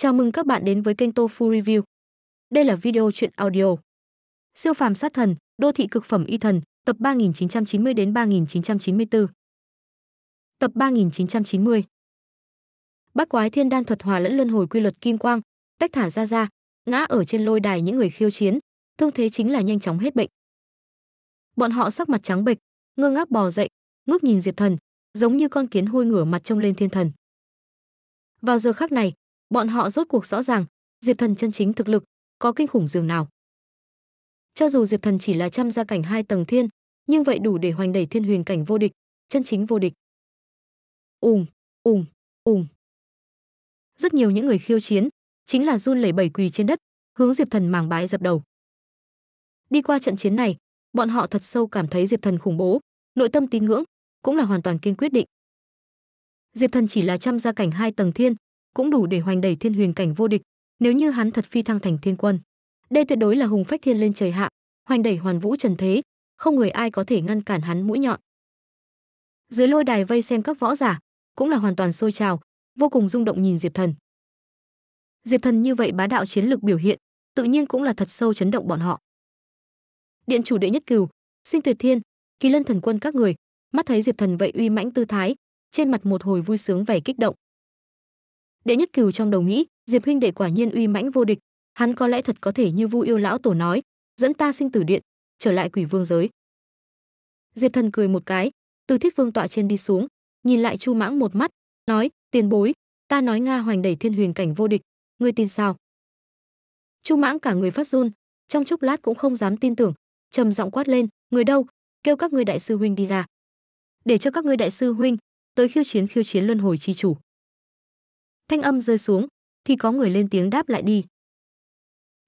Chào mừng các bạn đến với kênh Tofu Review. Đây là video truyện audio. Siêu phàm sát thần, đô thị cực phẩm y thần, tập 3990 đến 3994. Tập 3990. Bát quái thiên đan thuật hòa lẫn luân hồi quy luật kim quang, tách thả ra ra, ngã ở trên lôi đài những người khiêu chiến, thương thế chính là nhanh chóng hết bệnh. Bọn họ sắc mặt trắng bệch, ngơ ngác bò dậy, ngước nhìn Diệp Thần, giống như con kiến hôi ngửa mặt trông lên thiên thần. Vào giờ khắc này, bọn họ rốt cuộc rõ ràng diệp thần chân chính thực lực có kinh khủng dường nào cho dù diệp thần chỉ là trăm gia cảnh hai tầng thiên nhưng vậy đủ để hoành đẩy thiên huyền cảnh vô địch chân chính vô địch ùm ùm ùm rất nhiều những người khiêu chiến chính là run lẩy bẩy quỳ trên đất hướng diệp thần màng bái dập đầu đi qua trận chiến này bọn họ thật sâu cảm thấy diệp thần khủng bố nội tâm tín ngưỡng cũng là hoàn toàn kiên quyết định diệp thần chỉ là trăm gia cảnh hai tầng thiên cũng đủ để hoành đẩy thiên huyền cảnh vô địch, nếu như hắn thật phi thăng thành thiên quân. Đây tuyệt đối là hùng phách thiên lên trời hạ, hoành đẩy hoàn vũ trần thế, không người ai có thể ngăn cản hắn mũi nhọn. Dưới lôi đài vây xem các võ giả, cũng là hoàn toàn sôi trào, vô cùng rung động nhìn Diệp Thần. Diệp Thần như vậy bá đạo chiến lực biểu hiện, tự nhiên cũng là thật sâu chấn động bọn họ. Điện chủ đệ nhất cừu, Sinh Tuyệt Thiên, Kỳ Lân Thần Quân các người, mắt thấy Diệp Thần vậy uy mãnh tư thái, trên mặt một hồi vui sướng vẻ kích động đệ nhất cửu trong đầu nghĩ diệp huynh đệ quả nhiên uy mãnh vô địch hắn có lẽ thật có thể như vu yêu lão tổ nói dẫn ta sinh tử điện trở lại quỷ vương giới diệp thần cười một cái từ thích vương tọa trên đi xuống nhìn lại chu mãng một mắt nói tiền bối ta nói nga hoành đẩy thiên huyền cảnh vô địch ngươi tin sao chu mãng cả người phát run trong chốc lát cũng không dám tin tưởng trầm giọng quát lên người đâu kêu các ngươi đại sư huynh đi ra để cho các ngươi đại sư huynh tới khiêu chiến khiêu chiến luân hồi chi chủ Thanh âm rơi xuống, thì có người lên tiếng đáp lại đi.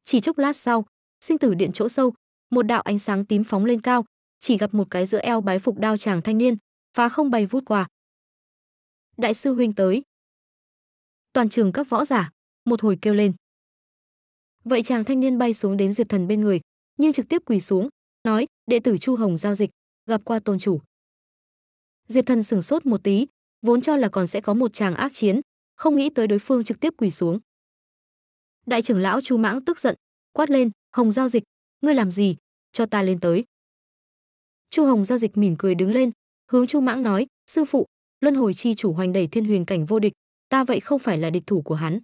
Chỉ chốc lát sau, sinh tử điện chỗ sâu, một đạo ánh sáng tím phóng lên cao, chỉ gặp một cái giữa eo bái phục đao chàng thanh niên, phá không bay vút qua. Đại sư huynh tới. Toàn trường các võ giả, một hồi kêu lên. Vậy chàng thanh niên bay xuống đến Diệp Thần bên người, nhưng trực tiếp quỳ xuống, nói, đệ tử Chu Hồng giao dịch, gặp qua tôn chủ. Diệp Thần sửng sốt một tí, vốn cho là còn sẽ có một chàng ác chiến, không nghĩ tới đối phương trực tiếp quỳ xuống. Đại trưởng lão Chu Mãng tức giận, quát lên, "Hồng giao dịch, ngươi làm gì? Cho ta lên tới." Chu Hồng giao dịch mỉm cười đứng lên, hướng Chu Mãng nói, "Sư phụ, Luân hồi chi chủ hoành đẩy thiên huyền cảnh vô địch, ta vậy không phải là địch thủ của hắn,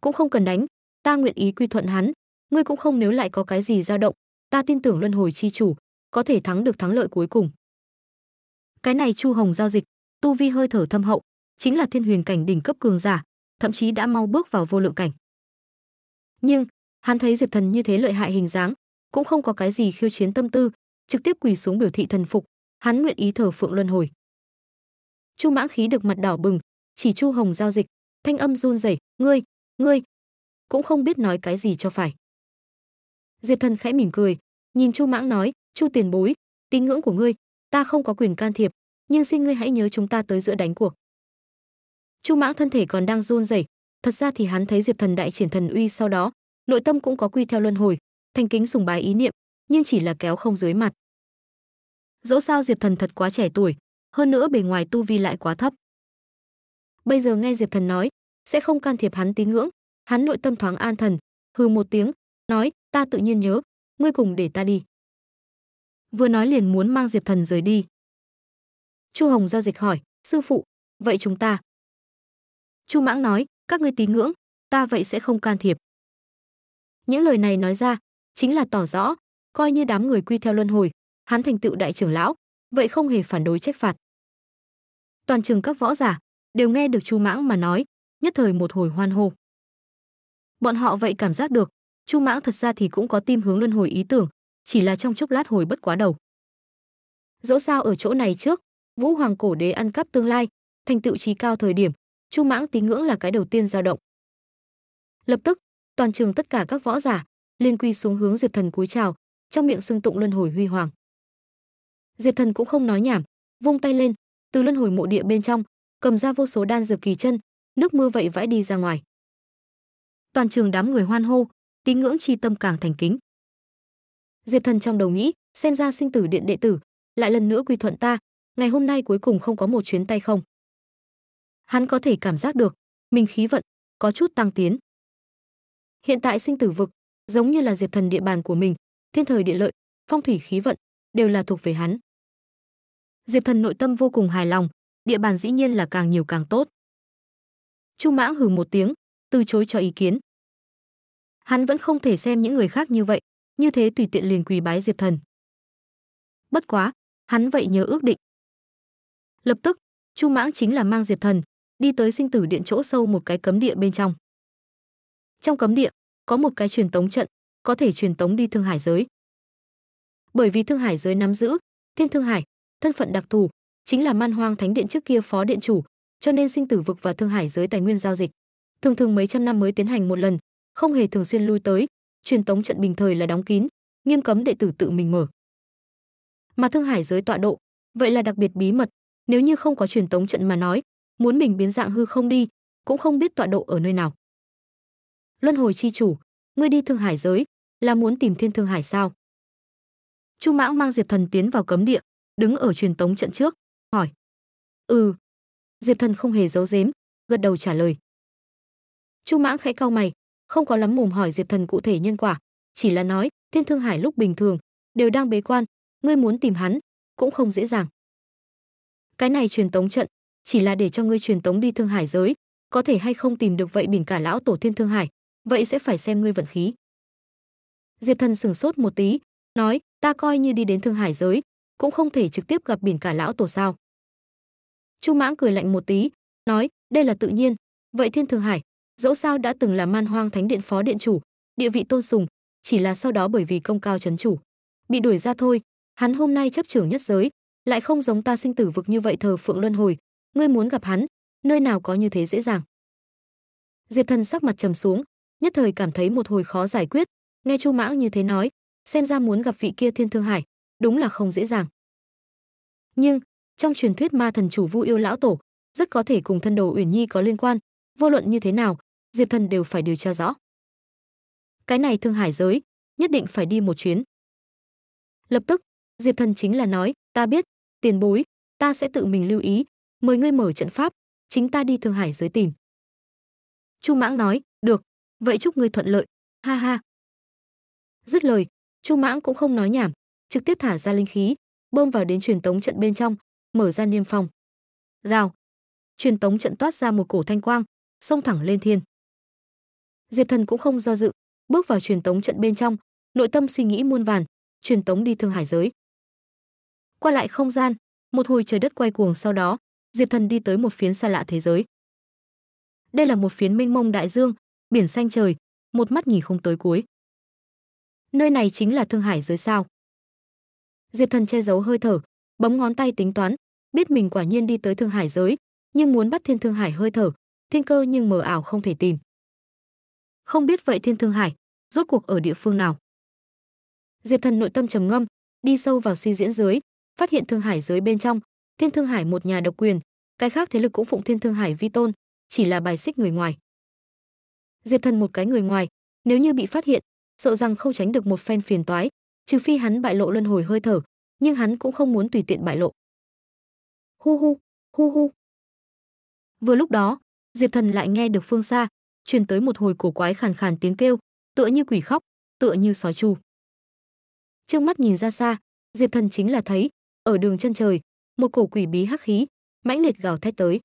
cũng không cần đánh, ta nguyện ý quy thuận hắn, ngươi cũng không nếu lại có cái gì dao động, ta tin tưởng Luân hồi chi chủ có thể thắng được thắng lợi cuối cùng." Cái này Chu Hồng giao dịch, tu vi hơi thở thâm hậu, chính là thiên huyền cảnh đỉnh cấp cường giả, thậm chí đã mau bước vào vô lượng cảnh. Nhưng, hắn thấy Diệp Thần như thế lợi hại hình dáng, cũng không có cái gì khiêu chiến tâm tư, trực tiếp quỳ xuống biểu thị thần phục, hắn nguyện ý thờ phượng luân hồi. Chu Mãng khí được mặt đỏ bừng, chỉ Chu Hồng giao dịch, thanh âm run rẩy, "Ngươi, ngươi." Cũng không biết nói cái gì cho phải. Diệp Thần khẽ mỉm cười, nhìn Chu Mãng nói, "Chu tiền bối, tín ngưỡng của ngươi, ta không có quyền can thiệp, nhưng xin ngươi hãy nhớ chúng ta tới giữa đánh cuộc." chu Mãng thân thể còn đang run rẩy thật ra thì hắn thấy diệp thần đại triển thần uy sau đó nội tâm cũng có quy theo luân hồi thành kính sùng bái ý niệm nhưng chỉ là kéo không dưới mặt dẫu sao diệp thần thật quá trẻ tuổi hơn nữa bề ngoài tu vi lại quá thấp bây giờ nghe diệp thần nói sẽ không can thiệp hắn tín ngưỡng hắn nội tâm thoáng an thần hừ một tiếng nói ta tự nhiên nhớ ngươi cùng để ta đi vừa nói liền muốn mang diệp thần rời đi chu hồng giao dịch hỏi sư phụ vậy chúng ta Chu Mãng nói, các ngươi tín ngưỡng, ta vậy sẽ không can thiệp. Những lời này nói ra, chính là tỏ rõ, coi như đám người quy theo luân hồi, hắn thành tựu đại trưởng lão, vậy không hề phản đối trách phạt. Toàn trường các võ giả đều nghe được Chu Mãng mà nói, nhất thời một hồi hoan hô. Bọn họ vậy cảm giác được, Chu Mãng thật ra thì cũng có tim hướng luân hồi ý tưởng, chỉ là trong chốc lát hồi bất quá đầu. Dẫu sao ở chỗ này trước, Vũ Hoàng cổ đế ăn cắp tương lai, thành tựu trí cao thời điểm, Chu Mãng tín ngưỡng là cái đầu tiên dao động. Lập tức, toàn trường tất cả các võ giả liên quy xuống hướng Diệp Thần cúi chào, trong miệng xưng tụng luân hồi huy hoàng. Diệp Thần cũng không nói nhảm, vung tay lên, từ luân hồi mộ địa bên trong, cầm ra vô số đan dược kỳ chân, nước mưa vậy vãi đi ra ngoài. Toàn trường đám người hoan hô, tín ngưỡng chi tâm càng thành kính. Diệp Thần trong đầu nghĩ, xem ra sinh tử điện đệ tử lại lần nữa quy thuận ta, ngày hôm nay cuối cùng không có một chuyến tay không. Hắn có thể cảm giác được, mình khí vận có chút tăng tiến. Hiện tại sinh tử vực, giống như là Diệp Thần địa bàn của mình, thiên thời địa lợi, phong thủy khí vận đều là thuộc về hắn. Diệp Thần nội tâm vô cùng hài lòng, địa bàn dĩ nhiên là càng nhiều càng tốt. Chu Mãng hừ một tiếng, từ chối cho ý kiến. Hắn vẫn không thể xem những người khác như vậy, như thế tùy tiện liền quỳ bái Diệp Thần. Bất quá, hắn vậy nhớ ước định. Lập tức, Chu Mãng chính là mang Diệp Thần đi tới sinh tử điện chỗ sâu một cái cấm địa bên trong. Trong cấm địa có một cái truyền tống trận, có thể truyền tống đi Thương Hải giới. Bởi vì Thương Hải giới nắm giữ Thiên Thương Hải, thân phận đặc thù, chính là Man Hoang Thánh Điện trước kia phó điện chủ, cho nên sinh tử vực và Thương Hải giới tài nguyên giao dịch, thường thường mấy trăm năm mới tiến hành một lần, không hề thường xuyên lui tới, truyền tống trận bình thời là đóng kín, nghiêm cấm đệ tử tự mình mở. Mà Thương Hải giới tọa độ, vậy là đặc biệt bí mật, nếu như không có truyền tống trận mà nói, muốn mình biến dạng hư không đi, cũng không biết tọa độ ở nơi nào. Luân hồi chi chủ, ngươi đi Thương Hải giới, là muốn tìm Thiên Thương Hải sao? Chu Mãng mang Diệp Thần tiến vào cấm địa, đứng ở truyền tống trận trước, hỏi: "Ừ." Diệp Thần không hề giấu giếm, gật đầu trả lời. Chu Mãng khẽ cau mày, không có lắm mồm hỏi Diệp Thần cụ thể nhân quả, chỉ là nói, Thiên Thương Hải lúc bình thường đều đang bế quan, ngươi muốn tìm hắn cũng không dễ dàng. Cái này truyền tống trận chỉ là để cho ngươi truyền tống đi thương hải giới có thể hay không tìm được vậy biển cả lão tổ thiên thương hải vậy sẽ phải xem ngươi vận khí diệp thần sửng sốt một tí nói ta coi như đi đến thương hải giới cũng không thể trực tiếp gặp biển cả lão tổ sao chu mãng cười lạnh một tí nói đây là tự nhiên vậy thiên thương hải dẫu sao đã từng là man hoang thánh điện phó điện chủ địa vị tôn sùng chỉ là sau đó bởi vì công cao chấn chủ bị đuổi ra thôi hắn hôm nay chấp trưởng nhất giới lại không giống ta sinh tử vực như vậy thờ phượng luân hồi ngươi muốn gặp hắn, nơi nào có như thế dễ dàng. Diệp Thần sắc mặt trầm xuống, nhất thời cảm thấy một hồi khó giải quyết, nghe Chu Mão như thế nói, xem ra muốn gặp vị kia Thiên Thương Hải, đúng là không dễ dàng. Nhưng, trong truyền thuyết ma thần chủ Vu Yêu lão tổ, rất có thể cùng thân đồ Uyển Nhi có liên quan, vô luận như thế nào, Diệp Thần đều phải điều tra rõ. Cái này Thương Hải giới, nhất định phải đi một chuyến. Lập tức, Diệp Thần chính là nói, ta biết, tiền bối, ta sẽ tự mình lưu ý, mời ngươi mở trận pháp chính ta đi thương hải giới tìm chu mãng nói được vậy chúc ngươi thuận lợi ha ha dứt lời chu mãng cũng không nói nhảm trực tiếp thả ra linh khí bơm vào đến truyền tống trận bên trong mở ra niêm phong rào truyền tống trận toát ra một cổ thanh quang xông thẳng lên thiên diệp thần cũng không do dự bước vào truyền tống trận bên trong nội tâm suy nghĩ muôn vàn truyền tống đi thương hải giới qua lại không gian một hồi trời đất quay cuồng sau đó diệp thần đi tới một phiến xa lạ thế giới đây là một phiến mênh mông đại dương biển xanh trời một mắt nhìn không tới cuối nơi này chính là thương hải giới sao diệp thần che giấu hơi thở bấm ngón tay tính toán biết mình quả nhiên đi tới thương hải giới nhưng muốn bắt thiên thương hải hơi thở thiên cơ nhưng mờ ảo không thể tìm không biết vậy thiên thương hải rốt cuộc ở địa phương nào diệp thần nội tâm trầm ngâm đi sâu vào suy diễn dưới phát hiện thương hải giới bên trong Thiên Thương Hải một nhà độc quyền, cái khác thế lực cũng phụng Thiên Thương Hải vi tôn, chỉ là bài xích người ngoài. Diệp Thần một cái người ngoài, nếu như bị phát hiện, sợ rằng không tránh được một phen phiền toái, trừ phi hắn bại lộ luân hồi hơi thở, nhưng hắn cũng không muốn tùy tiện bại lộ. Hu hu, hu hu. Vừa lúc đó, Diệp Thần lại nghe được phương xa truyền tới một hồi cổ quái khàn khàn tiếng kêu, tựa như quỷ khóc, tựa như sói chu. Trước mắt nhìn ra xa, Diệp Thần chính là thấy, ở đường chân trời, một cổ quỷ bí hắc khí mãnh liệt gào thét tới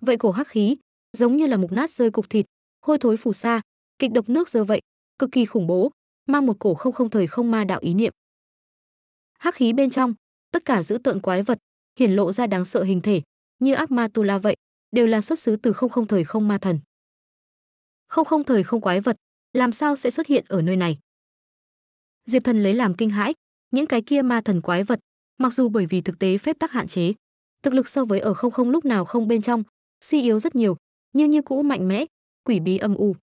vậy cổ hắc khí giống như là mục nát rơi cục thịt hôi thối phù sa kịch độc nước giờ vậy cực kỳ khủng bố mang một cổ không không thời không ma đạo ý niệm hắc khí bên trong tất cả giữ tợn quái vật hiển lộ ra đáng sợ hình thể như ác ma tu la vậy đều là xuất xứ từ không không thời không ma thần không không thời không quái vật làm sao sẽ xuất hiện ở nơi này diệp thần lấy làm kinh hãi những cái kia ma thần quái vật mặc dù bởi vì thực tế phép tắc hạn chế, thực lực so với ở không không lúc nào không bên trong, suy yếu rất nhiều, nhưng như cũ mạnh mẽ, quỷ bí âm u.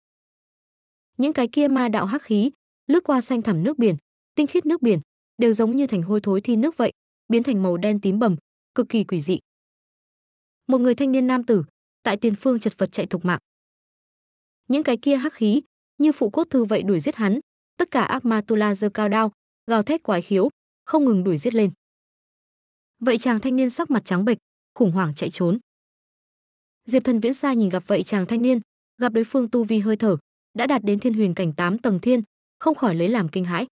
Những cái kia ma đạo hắc khí, lướt qua xanh thẳm nước biển, tinh khiết nước biển, đều giống như thành hôi thối thi nước vậy, biến thành màu đen tím bầm, cực kỳ quỷ dị. Một người thanh niên nam tử, tại tiền phương chật vật chạy thục mạng. Những cái kia hắc khí, như phụ cốt thư vậy đuổi giết hắn, tất cả ác ma tu la giơ cao đao, gào thét quái khiếu, không ngừng đuổi giết lên vậy chàng thanh niên sắc mặt trắng bệch khủng hoảng chạy trốn diệp thần viễn xa nhìn gặp vậy chàng thanh niên gặp đối phương tu vi hơi thở đã đạt đến thiên huyền cảnh tám tầng thiên không khỏi lấy làm kinh hãi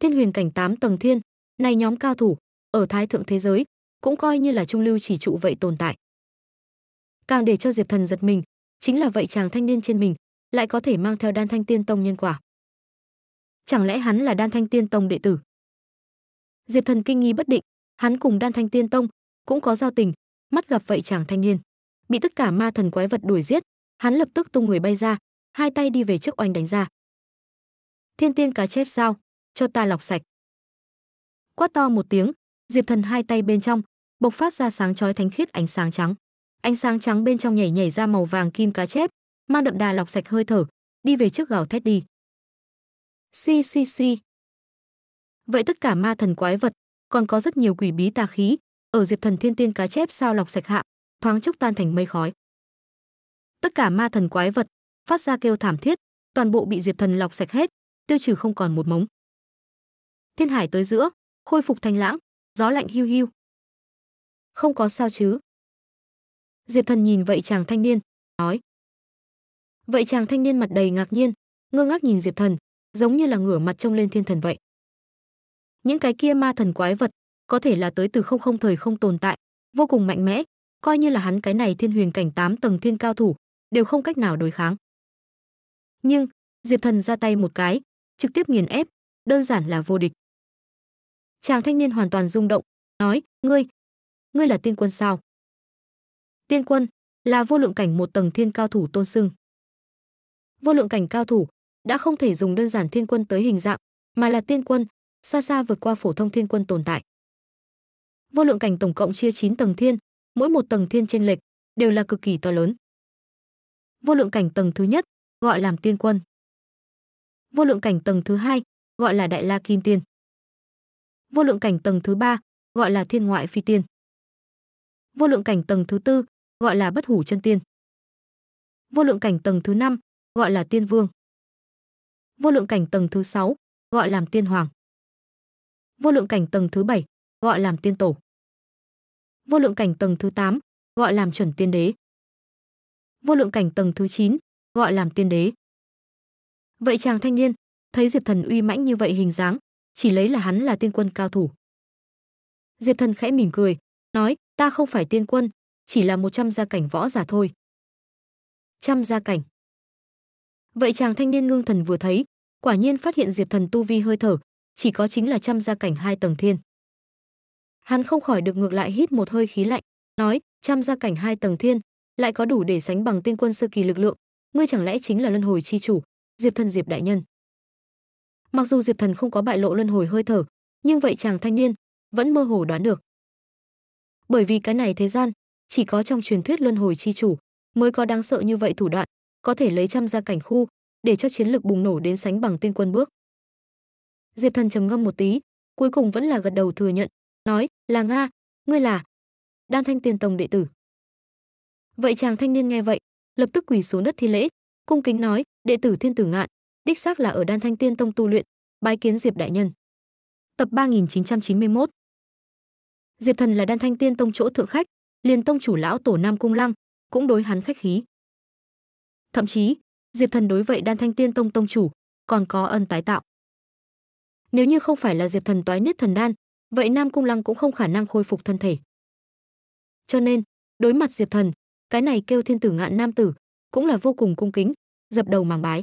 thiên huyền cảnh tám tầng thiên này nhóm cao thủ ở thái thượng thế giới cũng coi như là trung lưu chỉ trụ vậy tồn tại càng để cho diệp thần giật mình chính là vậy chàng thanh niên trên mình lại có thể mang theo đan thanh tiên tông nhân quả chẳng lẽ hắn là đan thanh tiên tông đệ tử diệp thần kinh nghi bất định hắn cùng đan thanh tiên tông cũng có giao tình mắt gặp vậy chàng thanh niên bị tất cả ma thần quái vật đuổi giết hắn lập tức tung người bay ra hai tay đi về trước oanh đánh ra thiên tiên cá chép sao cho ta lọc sạch quát to một tiếng diệp thần hai tay bên trong bộc phát ra sáng chói thánh khiết ánh sáng trắng ánh sáng trắng bên trong nhảy nhảy ra màu vàng kim cá chép mang đậm đà lọc sạch hơi thở đi về trước gào thét đi suy suy suy vậy tất cả ma thần quái vật còn có rất nhiều quỷ bí tà khí ở diệp thần thiên tiên cá chép sao lọc sạch hạ thoáng chốc tan thành mây khói tất cả ma thần quái vật phát ra kêu thảm thiết toàn bộ bị diệp thần lọc sạch hết tiêu trừ không còn một mống thiên hải tới giữa khôi phục thanh lãng gió lạnh hiu hiu không có sao chứ diệp thần nhìn vậy chàng thanh niên nói vậy chàng thanh niên mặt đầy ngạc nhiên ngơ ngác nhìn diệp thần giống như là ngửa mặt trông lên thiên thần vậy những cái kia ma thần quái vật có thể là tới từ không không thời không tồn tại vô cùng mạnh mẽ coi như là hắn cái này thiên huyền cảnh 8 tầng thiên cao thủ đều không cách nào đối kháng nhưng diệp thần ra tay một cái trực tiếp nghiền ép đơn giản là vô địch chàng thanh niên hoàn toàn rung động nói ngươi ngươi là tiên quân sao tiên quân là vô lượng cảnh một tầng thiên cao thủ tôn sưng vô lượng cảnh cao thủ đã không thể dùng đơn giản thiên quân tới hình dạng mà là tiên quân xa xa vượt qua phổ thông thiên quân tồn tại. Vô lượng cảnh tổng cộng chia 9 tầng thiên, mỗi một tầng thiên trên lệch đều là cực kỳ to lớn. Vô lượng cảnh tầng thứ nhất gọi làm tiên quân. Vô lượng cảnh tầng thứ hai gọi là đại la kim tiên. Vô lượng cảnh tầng thứ ba gọi là thiên ngoại phi tiên. Vô lượng cảnh tầng thứ tư gọi là bất hủ chân tiên. Vô lượng cảnh tầng thứ năm gọi là tiên vương. Vô lượng cảnh tầng thứ sáu gọi làm tiên hoàng vô lượng cảnh tầng thứ 7, gọi làm tiên tổ. Vô lượng cảnh tầng thứ 8, gọi làm chuẩn tiên đế. Vô lượng cảnh tầng thứ 9, gọi làm tiên đế. Vậy chàng thanh niên, thấy Diệp Thần uy mãnh như vậy hình dáng, chỉ lấy là hắn là tiên quân cao thủ. Diệp Thần khẽ mỉm cười, nói, ta không phải tiên quân, chỉ là một trăm gia cảnh võ giả thôi. Trăm gia cảnh. Vậy chàng thanh niên ngưng thần vừa thấy, quả nhiên phát hiện Diệp Thần tu vi hơi thở, chỉ có chính là trăm gia cảnh hai tầng thiên. Hắn không khỏi được ngược lại hít một hơi khí lạnh, nói, trăm gia cảnh hai tầng thiên, lại có đủ để sánh bằng tiên quân sơ kỳ lực lượng, ngươi chẳng lẽ chính là luân hồi chi chủ, Diệp Thần Diệp đại nhân. Mặc dù Diệp Thần không có bại lộ luân hồi hơi thở, nhưng vậy chàng thanh niên vẫn mơ hồ đoán được. Bởi vì cái này thế gian, chỉ có trong truyền thuyết luân hồi chi chủ mới có đáng sợ như vậy thủ đoạn, có thể lấy trăm gia cảnh khu để cho chiến lực bùng nổ đến sánh bằng tiên quân bước. Diệp Thần trầm ngâm một tí, cuối cùng vẫn là gật đầu thừa nhận, nói, "Là nga, ngươi là Đan Thanh Tiền Tông đệ tử." Vậy chàng thanh niên nghe vậy, lập tức quỳ xuống đất thi lễ, cung kính nói, "Đệ tử Thiên Tử Ngạn, đích xác là ở Đan Thanh Tiên Tông tu luyện, bái kiến Diệp đại nhân." Tập 3991. Diệp Thần là Đan Thanh Tiên Tông chỗ thượng khách, liền tông chủ lão tổ Nam Cung Lăng cũng đối hắn khách khí. Thậm chí, Diệp Thần đối vậy Đan Thanh Tiên Tông tông chủ còn có ân tái tạo nếu như không phải là diệp thần toái nứt thần đan vậy nam cung lăng cũng không khả năng khôi phục thân thể cho nên đối mặt diệp thần cái này kêu thiên tử ngạn nam tử cũng là vô cùng cung kính dập đầu màng bái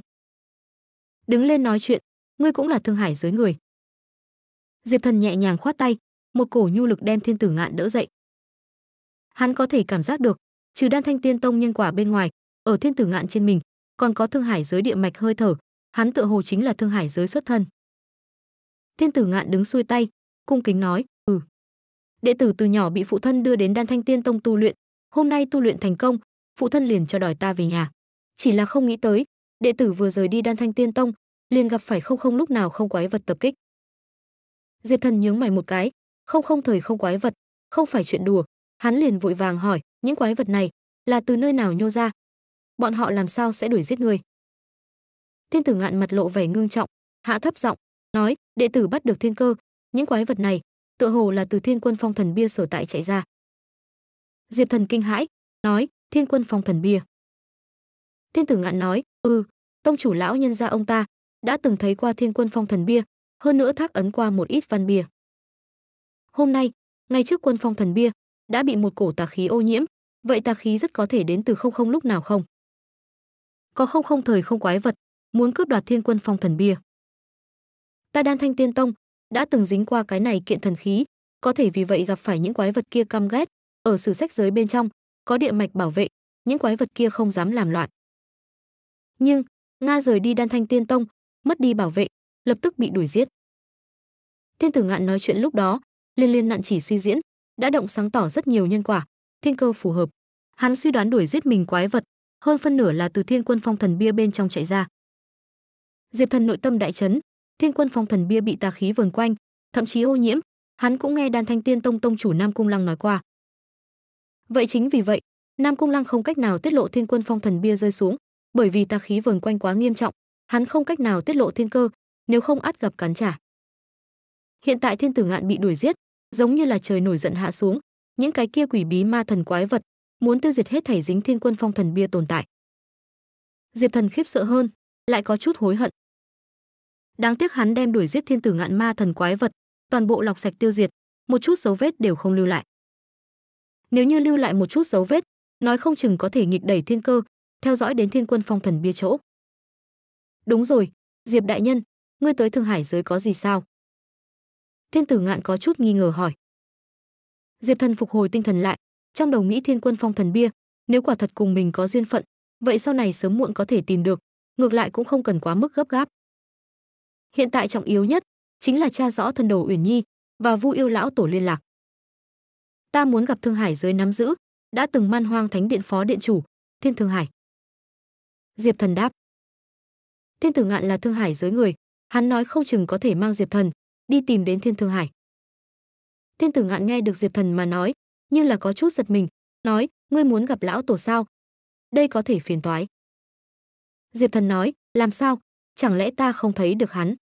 đứng lên nói chuyện ngươi cũng là thương hải dưới người diệp thần nhẹ nhàng khoát tay một cổ nhu lực đem thiên tử ngạn đỡ dậy hắn có thể cảm giác được trừ đan thanh tiên tông nhân quả bên ngoài ở thiên tử ngạn trên mình còn có thương hải giới địa mạch hơi thở hắn tựa hồ chính là thương hải giới xuất thân Thiên tử ngạn đứng xuôi tay, cung kính nói, "Ừ." Đệ tử từ nhỏ bị phụ thân đưa đến Đan Thanh Tiên Tông tu luyện, hôm nay tu luyện thành công, phụ thân liền cho đòi ta về nhà. Chỉ là không nghĩ tới, đệ tử vừa rời đi Đan Thanh Tiên Tông, liền gặp phải không không lúc nào không quái vật tập kích. Diệp Thần nhướng mày một cái, không không thời không quái vật, không phải chuyện đùa, hắn liền vội vàng hỏi, những quái vật này là từ nơi nào nhô ra? Bọn họ làm sao sẽ đuổi giết người? Thiên tử ngạn mặt lộ vẻ ngương trọng, hạ thấp giọng, nói đệ tử bắt được thiên cơ những quái vật này tựa hồ là từ thiên quân phong thần bia sở tại chạy ra diệp thần kinh hãi nói thiên quân phong thần bia thiên tử ngạn nói ừ tông chủ lão nhân gia ông ta đã từng thấy qua thiên quân phong thần bia hơn nữa thác ấn qua một ít văn bia hôm nay ngay trước quân phong thần bia đã bị một cổ tà khí ô nhiễm vậy tà khí rất có thể đến từ không không lúc nào không có không không thời không quái vật muốn cướp đoạt thiên quân phong thần bia ta đan thanh tiên tông đã từng dính qua cái này kiện thần khí có thể vì vậy gặp phải những quái vật kia căm ghét ở sử sách giới bên trong có địa mạch bảo vệ những quái vật kia không dám làm loạn nhưng nga rời đi đan thanh tiên tông mất đi bảo vệ lập tức bị đuổi giết thiên tử ngạn nói chuyện lúc đó liên liên nặn chỉ suy diễn đã động sáng tỏ rất nhiều nhân quả thiên cơ phù hợp hắn suy đoán đuổi giết mình quái vật hơn phân nửa là từ thiên quân phong thần bia bên trong chạy ra diệp thần nội tâm đại chấn thiên quân phong thần bia bị tà khí vờn quanh, thậm chí ô nhiễm, hắn cũng nghe đàn thanh tiên tông tông chủ Nam Cung Lăng nói qua. Vậy chính vì vậy, Nam Cung Lăng không cách nào tiết lộ thiên quân phong thần bia rơi xuống, bởi vì tà khí vờn quanh quá nghiêm trọng, hắn không cách nào tiết lộ thiên cơ, nếu không át gặp cắn trả. Hiện tại thiên tử ngạn bị đuổi giết, giống như là trời nổi giận hạ xuống, những cái kia quỷ bí ma thần quái vật, muốn tiêu diệt hết thảy dính thiên quân phong thần bia tồn tại. Diệp Thần khiếp sợ hơn, lại có chút hối hận, Đáng tiếc hắn đem đuổi giết thiên tử ngạn ma thần quái vật, toàn bộ lọc sạch tiêu diệt, một chút dấu vết đều không lưu lại. Nếu như lưu lại một chút dấu vết, nói không chừng có thể nghịch đẩy thiên cơ, theo dõi đến thiên quân phong thần bia chỗ. Đúng rồi, Diệp đại nhân, ngươi tới Thương Hải giới có gì sao? Thiên tử ngạn có chút nghi ngờ hỏi. Diệp thần phục hồi tinh thần lại, trong đầu nghĩ thiên quân phong thần bia, nếu quả thật cùng mình có duyên phận, vậy sau này sớm muộn có thể tìm được, ngược lại cũng không cần quá mức gấp gáp hiện tại trọng yếu nhất chính là tra rõ thân đồ Uyển Nhi và Vu Yêu lão tổ liên lạc. Ta muốn gặp Thương Hải dưới nắm giữ, đã từng man hoang thánh điện phó điện chủ, Thiên Thương Hải. Diệp Thần đáp. Thiên Tử Ngạn là Thương Hải giới người, hắn nói không chừng có thể mang Diệp Thần đi tìm đến Thiên Thương Hải. Thiên Tử Ngạn nghe được Diệp Thần mà nói, nhưng là có chút giật mình, nói, ngươi muốn gặp lão tổ sao? Đây có thể phiền toái. Diệp Thần nói, làm sao? Chẳng lẽ ta không thấy được hắn?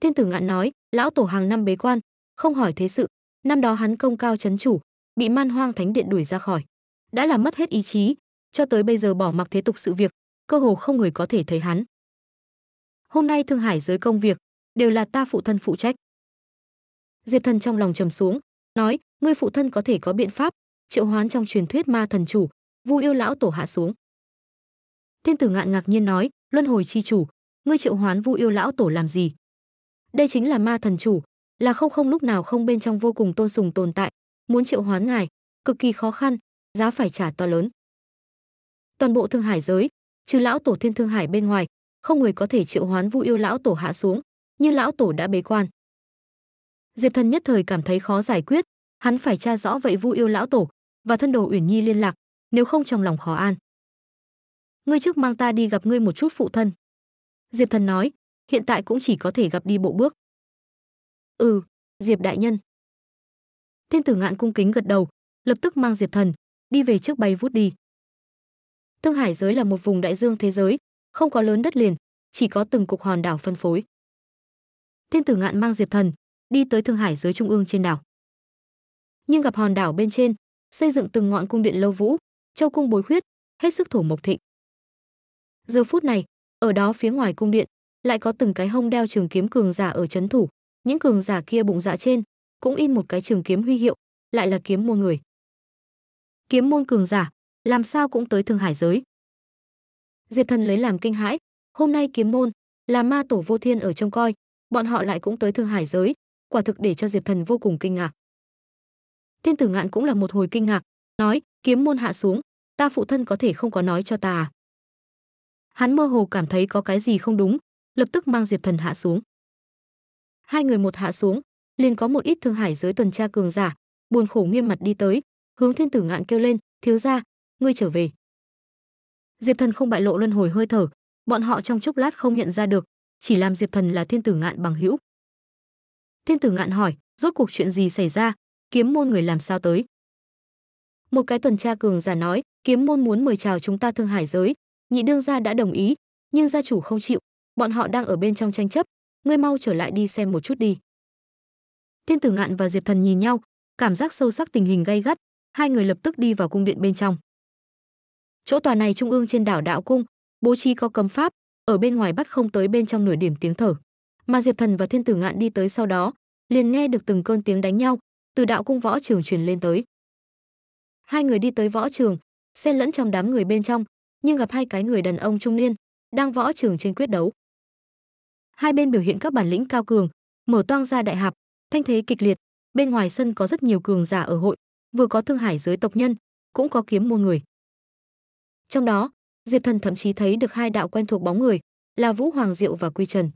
Thiên tử ngạn nói, lão tổ hàng năm bế quan, không hỏi thế sự, năm đó hắn công cao chấn chủ, bị man hoang thánh điện đuổi ra khỏi. Đã làm mất hết ý chí, cho tới bây giờ bỏ mặc thế tục sự việc, cơ hồ không người có thể thấy hắn. Hôm nay thương hải giới công việc, đều là ta phụ thân phụ trách. Diệp thần trong lòng trầm xuống, nói, ngươi phụ thân có thể có biện pháp, triệu hoán trong truyền thuyết ma thần chủ, vu yêu lão tổ hạ xuống. Thiên tử ngạn ngạc nhiên nói, luân hồi chi chủ, ngươi triệu hoán vu yêu lão tổ làm gì? đây chính là ma thần chủ là không không lúc nào không bên trong vô cùng tôn sùng tồn tại muốn triệu hoán ngài cực kỳ khó khăn giá phải trả to lớn toàn bộ thương hải giới trừ lão tổ thiên thương hải bên ngoài không người có thể triệu hoán vu yêu lão tổ hạ xuống như lão tổ đã bế quan diệp thần nhất thời cảm thấy khó giải quyết hắn phải tra rõ vậy vu yêu lão tổ và thân đồ uyển nhi liên lạc nếu không trong lòng khó an ngươi trước mang ta đi gặp ngươi một chút phụ thân diệp thần nói hiện tại cũng chỉ có thể gặp đi bộ bước. Ừ, Diệp đại nhân. Thiên tử ngạn cung kính gật đầu, lập tức mang Diệp thần, đi về trước bay vút đi. Tương Hải giới là một vùng đại dương thế giới, không có lớn đất liền, chỉ có từng cục hòn đảo phân phối. Thiên tử ngạn mang Diệp thần, đi tới Thương Hải giới trung ương trên đảo. Nhưng gặp hòn đảo bên trên, xây dựng từng ngọn cung điện lâu vũ, châu cung bối khuyết, hết sức thổ mộc thịnh. Giờ phút này, ở đó phía ngoài cung điện, lại có từng cái hông đeo trường kiếm cường giả ở chấn thủ, những cường giả kia bụng dạ trên cũng in một cái trường kiếm huy hiệu, lại là kiếm môn người. Kiếm môn cường giả, làm sao cũng tới Thương Hải giới. Diệp Thần lấy làm kinh hãi, hôm nay kiếm môn là ma tổ vô thiên ở trông coi, bọn họ lại cũng tới Thương Hải giới, quả thực để cho Diệp Thần vô cùng kinh ngạc. Thiên Tử Ngạn cũng là một hồi kinh ngạc, nói, kiếm môn hạ xuống, ta phụ thân có thể không có nói cho ta à? Hắn mơ hồ cảm thấy có cái gì không đúng, lập tức mang Diệp Thần hạ xuống. Hai người một hạ xuống, liền có một ít thương hải giới tuần tra cường giả, buồn khổ nghiêm mặt đi tới, hướng Thiên Tử Ngạn kêu lên, "Thiếu gia, ngươi trở về." Diệp Thần không bại lộ luân hồi hơi thở, bọn họ trong chốc lát không nhận ra được, chỉ làm Diệp Thần là Thiên Tử Ngạn bằng hữu. Thiên Tử Ngạn hỏi, rốt cuộc chuyện gì xảy ra, kiếm môn người làm sao tới? Một cái tuần tra cường giả nói, kiếm môn muốn mời chào chúng ta Thương Hải giới, nhị đương gia đã đồng ý, nhưng gia chủ không chịu, bọn họ đang ở bên trong tranh chấp, ngươi mau trở lại đi xem một chút đi. Thiên Tử Ngạn và Diệp Thần nhìn nhau, cảm giác sâu sắc tình hình gay gắt, hai người lập tức đi vào cung điện bên trong. Chỗ tòa này trung ương trên đảo Đạo cung, bố trí có cấm pháp, ở bên ngoài bắt không tới bên trong nửa điểm tiếng thở. Mà Diệp Thần và Thiên Tử Ngạn đi tới sau đó, liền nghe được từng cơn tiếng đánh nhau, từ đạo cung võ trường truyền lên tới. Hai người đi tới võ trường, xen lẫn trong đám người bên trong, nhưng gặp hai cái người đàn ông trung niên đang võ trường trên quyết đấu hai bên biểu hiện các bản lĩnh cao cường, mở toang ra đại hạp, thanh thế kịch liệt, bên ngoài sân có rất nhiều cường giả ở hội, vừa có thương hải giới tộc nhân, cũng có kiếm môn người. Trong đó, Diệp Thần thậm chí thấy được hai đạo quen thuộc bóng người, là Vũ Hoàng Diệu và Quy Trần.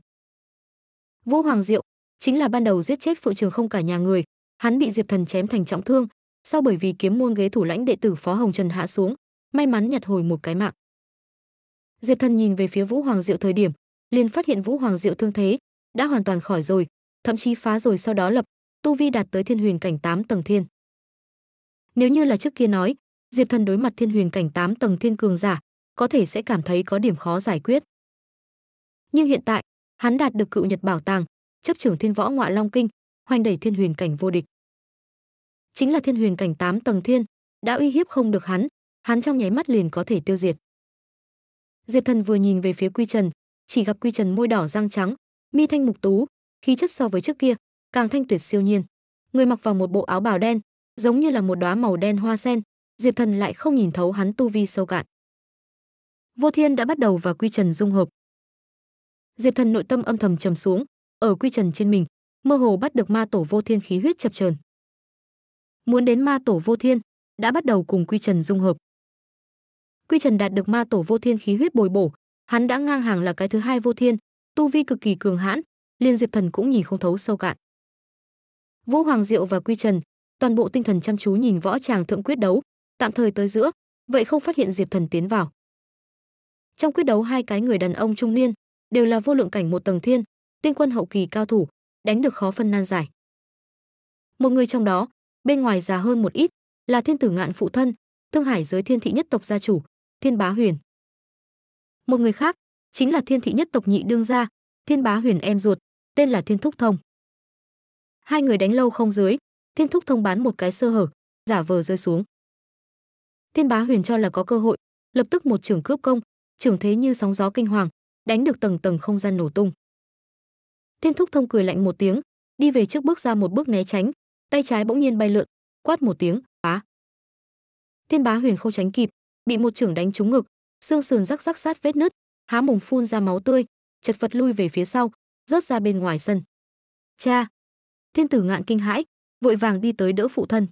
Vũ Hoàng Diệu chính là ban đầu giết chết phụ Trường không cả nhà người, hắn bị Diệp Thần chém thành trọng thương, sau bởi vì kiếm môn ghế thủ lãnh đệ tử Phó Hồng Trần hạ xuống, may mắn nhặt hồi một cái mạng. Diệp Thần nhìn về phía Vũ Hoàng Diệu thời điểm, liền phát hiện Vũ Hoàng Diệu thương thế đã hoàn toàn khỏi rồi, thậm chí phá rồi sau đó lập, tu vi đạt tới thiên huyền cảnh 8 tầng thiên. Nếu như là trước kia nói, Diệp Thần đối mặt thiên huyền cảnh 8 tầng thiên cường giả, có thể sẽ cảm thấy có điểm khó giải quyết. Nhưng hiện tại, hắn đạt được cựu Nhật bảo tàng, chấp trưởng thiên võ ngoại long kinh, hoành đẩy thiên huyền cảnh vô địch. Chính là thiên huyền cảnh 8 tầng thiên, đã uy hiếp không được hắn, hắn trong nháy mắt liền có thể tiêu diệt. Diệp Thần vừa nhìn về phía Quy Trần, chỉ gặp quy trần môi đỏ răng trắng mi thanh mục tú khí chất so với trước kia càng thanh tuyệt siêu nhiên người mặc vào một bộ áo bào đen giống như là một đóa màu đen hoa sen diệp thần lại không nhìn thấu hắn tu vi sâu cạn vô thiên đã bắt đầu và quy trần dung hợp diệp thần nội tâm âm thầm trầm xuống ở quy trần trên mình mơ hồ bắt được ma tổ vô thiên khí huyết chập chờn muốn đến ma tổ vô thiên đã bắt đầu cùng quy trần dung hợp quy trần đạt được ma tổ vô thiên khí huyết bồi bổ hắn đã ngang hàng là cái thứ hai vô thiên tu vi cực kỳ cường hãn liên diệp thần cũng nhìn không thấu sâu cạn vũ hoàng diệu và quy trần toàn bộ tinh thần chăm chú nhìn võ tràng thượng quyết đấu tạm thời tới giữa vậy không phát hiện diệp thần tiến vào trong quyết đấu hai cái người đàn ông trung niên đều là vô lượng cảnh một tầng thiên tiên quân hậu kỳ cao thủ đánh được khó phân nan giải một người trong đó bên ngoài già hơn một ít là thiên tử ngạn phụ thân thương hải giới thiên thị nhất tộc gia chủ thiên bá huyền một người khác chính là Thiên thị nhất tộc nhị đương gia, Thiên Bá Huyền em ruột, tên là Thiên Thúc Thông. Hai người đánh lâu không dưới, Thiên Thúc Thông bán một cái sơ hở, giả vờ rơi xuống. Thiên Bá Huyền cho là có cơ hội, lập tức một trường cướp công, trưởng thế như sóng gió kinh hoàng, đánh được tầng tầng không gian nổ tung. Thiên Thúc Thông cười lạnh một tiếng, đi về trước bước ra một bước né tránh, tay trái bỗng nhiên bay lượn, quát một tiếng, á Thiên Bá Huyền không tránh kịp, bị một trưởng đánh trúng ngực, xương sườn rắc rắc sát vết nứt, há mồm phun ra máu tươi, chật vật lui về phía sau, rớt ra bên ngoài sân. Cha! Thiên tử ngạn kinh hãi, vội vàng đi tới đỡ phụ thân.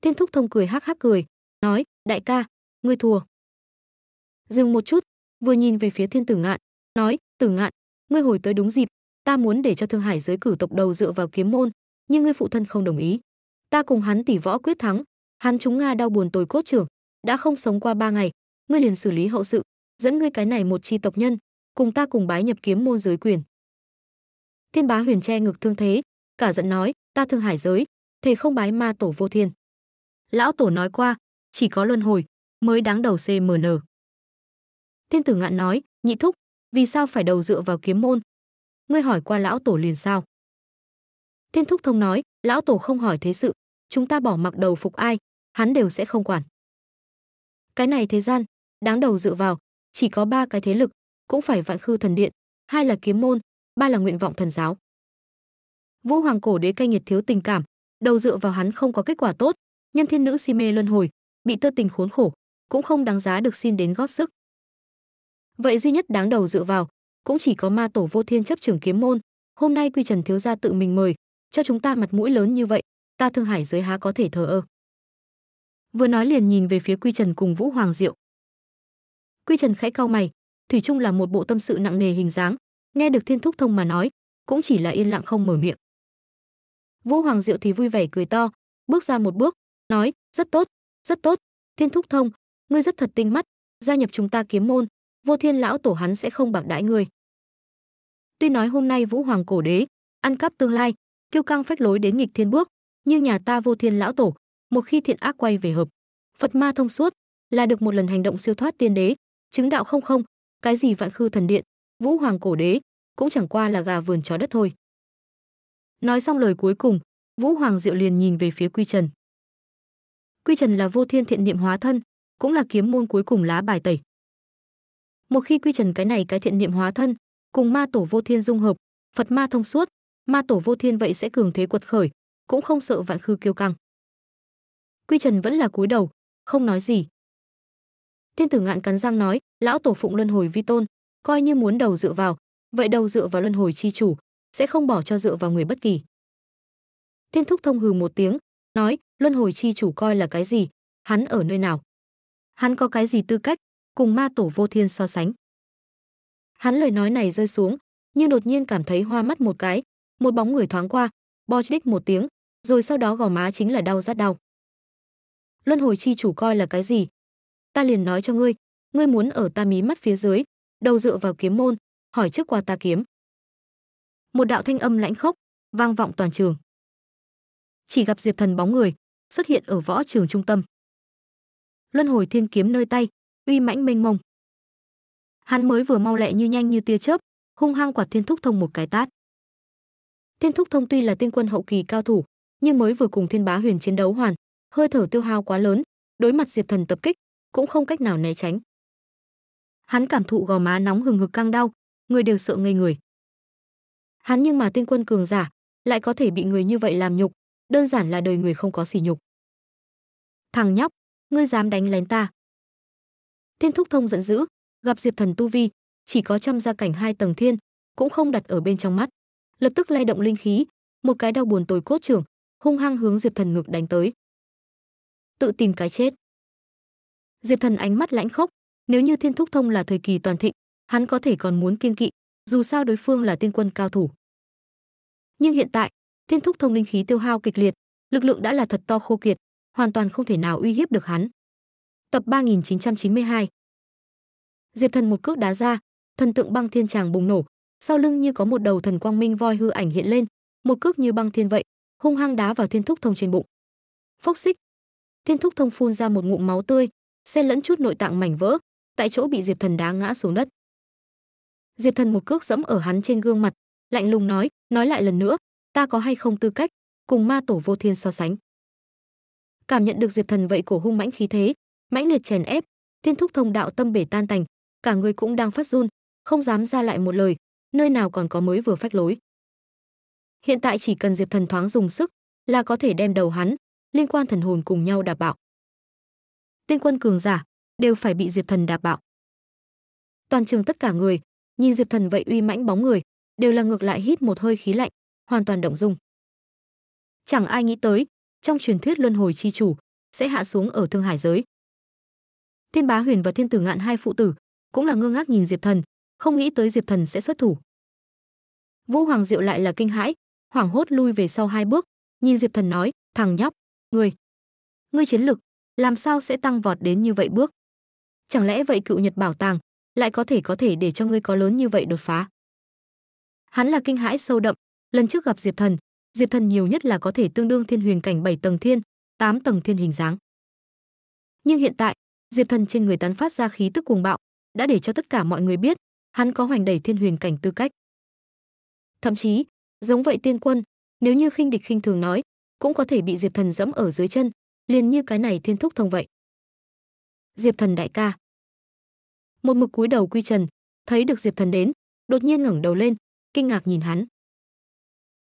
Thiên thúc thông cười hắc hắc cười, nói, đại ca, ngươi thua. Dừng một chút, vừa nhìn về phía thiên tử ngạn, nói, tử ngạn, ngươi hồi tới đúng dịp, ta muốn để cho Thương Hải giới cử tộc đầu dựa vào kiếm môn, nhưng ngươi phụ thân không đồng ý. Ta cùng hắn tỷ võ quyết thắng, hắn chúng Nga đau buồn tồi cốt trưởng, đã không sống qua ba ngày, ngươi liền xử lý hậu sự, dẫn ngươi cái này một chi tộc nhân, cùng ta cùng bái nhập kiếm môn giới quyền. Thiên Bá Huyền che ngực thương thế, cả giận nói, ta thương hải giới, thề không bái ma tổ vô thiên. Lão tổ nói qua, chỉ có luân hồi mới đáng đầu CMN. Thiên Tử Ngạn nói, nhị thúc, vì sao phải đầu dựa vào kiếm môn? Ngươi hỏi qua lão tổ liền sao? Thiên Thúc Thông nói, lão tổ không hỏi thế sự, chúng ta bỏ mặc đầu phục ai, hắn đều sẽ không quản. Cái này thế gian, đáng đầu dựa vào chỉ có ba cái thế lực cũng phải vạn khư thần điện hai là kiếm môn ba là nguyện vọng thần giáo vũ hoàng cổ đế cay nghiệt thiếu tình cảm đầu dựa vào hắn không có kết quả tốt nhân thiên nữ si mê luân hồi bị tơ tình khốn khổ cũng không đáng giá được xin đến góp sức vậy duy nhất đáng đầu dựa vào cũng chỉ có ma tổ vô thiên chấp trưởng kiếm môn hôm nay quy trần thiếu gia tự mình mời cho chúng ta mặt mũi lớn như vậy ta thương hải giới há có thể thờ ơ vừa nói liền nhìn về phía quy trần cùng vũ hoàng diệu Quy Trần khẽ cau mày, thủy Trung là một bộ tâm sự nặng nề hình dáng, nghe được Thiên Thúc Thông mà nói, cũng chỉ là yên lặng không mở miệng. Vũ Hoàng Diệu thì vui vẻ cười to, bước ra một bước, nói, rất tốt, rất tốt, Thiên Thúc Thông, ngươi rất thật tinh mắt, gia nhập chúng ta kiếm môn, vô thiên lão tổ hắn sẽ không bạc đãi ngươi. Tuy nói hôm nay Vũ Hoàng cổ đế, ăn cắp tương lai, kiêu căng phách lối đến nghịch thiên bước, nhưng nhà ta vô thiên lão tổ, một khi thiện ác quay về hợp, Phật ma thông suốt, là được một lần hành động siêu thoát tiên đế, chứng đạo không không, cái gì vạn khư thần điện, vũ hoàng cổ đế, cũng chẳng qua là gà vườn chó đất thôi. Nói xong lời cuối cùng, Vũ Hoàng Diệu liền nhìn về phía Quy Trần. Quy Trần là vô thiên thiện niệm hóa thân, cũng là kiếm môn cuối cùng lá bài tẩy. Một khi Quy Trần cái này cái thiện niệm hóa thân, cùng ma tổ vô thiên dung hợp, Phật ma thông suốt, ma tổ vô thiên vậy sẽ cường thế quật khởi, cũng không sợ vạn khư kiêu căng. Quy Trần vẫn là cúi đầu, không nói gì, Thiên tử ngạn cắn răng nói, lão tổ phụng luân hồi vi tôn, coi như muốn đầu dựa vào, vậy đầu dựa vào luân hồi chi chủ, sẽ không bỏ cho dựa vào người bất kỳ. Thiên thúc thông hừ một tiếng, nói, luân hồi chi chủ coi là cái gì, hắn ở nơi nào? Hắn có cái gì tư cách cùng ma tổ vô thiên so sánh? Hắn lời nói này rơi xuống, nhưng đột nhiên cảm thấy hoa mắt một cái, một bóng người thoáng qua, bo đích một tiếng, rồi sau đó gò má chính là đau rát đau. Luân hồi chi chủ coi là cái gì, ta liền nói cho ngươi, ngươi muốn ở ta mí mắt phía dưới, đầu dựa vào kiếm môn, hỏi trước qua ta kiếm. Một đạo thanh âm lãnh khốc, vang vọng toàn trường. Chỉ gặp Diệp Thần bóng người xuất hiện ở võ trường trung tâm. Luân hồi thiên kiếm nơi tay, uy mãnh mênh mông. Hắn mới vừa mau lẹ như nhanh như tia chớp, hung hăng quạt Thiên Thúc Thông một cái tát. Thiên Thúc Thông tuy là tiên quân hậu kỳ cao thủ, nhưng mới vừa cùng Thiên Bá Huyền chiến đấu hoàn, hơi thở tiêu hao quá lớn, đối mặt Diệp Thần tập kích, cũng không cách nào né tránh. Hắn cảm thụ gò má nóng hừng hực căng đau, người đều sợ ngây người. Hắn nhưng mà tiên quân cường giả, lại có thể bị người như vậy làm nhục, đơn giản là đời người không có sỉ nhục. Thằng nhóc, ngươi dám đánh lén ta. Thiên Thúc Thông giận dữ, gặp Diệp Thần tu vi, chỉ có trăm gia cảnh hai tầng thiên, cũng không đặt ở bên trong mắt. Lập tức lay động linh khí, một cái đau buồn tồi cốt trưởng, hung hăng hướng Diệp Thần ngược đánh tới. Tự tìm cái chết. Diệp Thần ánh mắt lãnh khốc, nếu như Thiên Thúc Thông là thời kỳ toàn thịnh, hắn có thể còn muốn kiên kỵ, dù sao đối phương là tiên quân cao thủ. Nhưng hiện tại, Thiên Thúc Thông linh khí tiêu hao kịch liệt, lực lượng đã là thật to khô kiệt, hoàn toàn không thể nào uy hiếp được hắn. Tập 3992. Diệp Thần một cước đá ra, thần tượng băng thiên tràng bùng nổ, sau lưng như có một đầu thần quang minh voi hư ảnh hiện lên, một cước như băng thiên vậy, hung hăng đá vào Thiên Thúc Thông trên bụng. Phốc xích. Thiên Thúc Thông phun ra một ngụm máu tươi, xen lẫn chút nội tạng mảnh vỡ, tại chỗ bị Diệp Thần đá ngã xuống đất. Diệp Thần một cước dẫm ở hắn trên gương mặt, lạnh lùng nói, nói lại lần nữa, ta có hay không tư cách cùng ma tổ vô thiên so sánh. Cảm nhận được Diệp Thần vậy cổ hung mãnh khí thế, mãnh liệt chèn ép, thiên thúc thông đạo tâm bể tan tành, cả người cũng đang phát run, không dám ra lại một lời, nơi nào còn có mới vừa phách lối. Hiện tại chỉ cần Diệp Thần thoáng dùng sức, là có thể đem đầu hắn, liên quan thần hồn cùng nhau đạp bạo tiên quân cường giả đều phải bị diệp thần đạp bạo toàn trường tất cả người nhìn diệp thần vậy uy mãnh bóng người đều là ngược lại hít một hơi khí lạnh hoàn toàn động dung chẳng ai nghĩ tới trong truyền thuyết luân hồi chi chủ sẽ hạ xuống ở thương hải giới thiên bá huyền và thiên tử ngạn hai phụ tử cũng là ngơ ngác nhìn diệp thần không nghĩ tới diệp thần sẽ xuất thủ vũ hoàng diệu lại là kinh hãi hoảng hốt lui về sau hai bước nhìn diệp thần nói thằng nhóc ngươi ngươi chiến lực làm sao sẽ tăng vọt đến như vậy bước? Chẳng lẽ vậy cựu Nhật bảo tàng lại có thể có thể để cho ngươi có lớn như vậy đột phá? Hắn là kinh hãi sâu đậm, lần trước gặp Diệp Thần, Diệp Thần nhiều nhất là có thể tương đương thiên huyền cảnh 7 tầng thiên, 8 tầng thiên hình dáng. Nhưng hiện tại, Diệp Thần trên người tán phát ra khí tức cuồng bạo, đã để cho tất cả mọi người biết, hắn có hoành đẩy thiên huyền cảnh tư cách. Thậm chí, giống vậy tiên quân, nếu như khinh địch khinh thường nói, cũng có thể bị Diệp Thần dẫm ở dưới chân, liền như cái này thiên thúc thông vậy diệp thần đại ca một mực cúi đầu quy trần thấy được diệp thần đến đột nhiên ngẩng đầu lên kinh ngạc nhìn hắn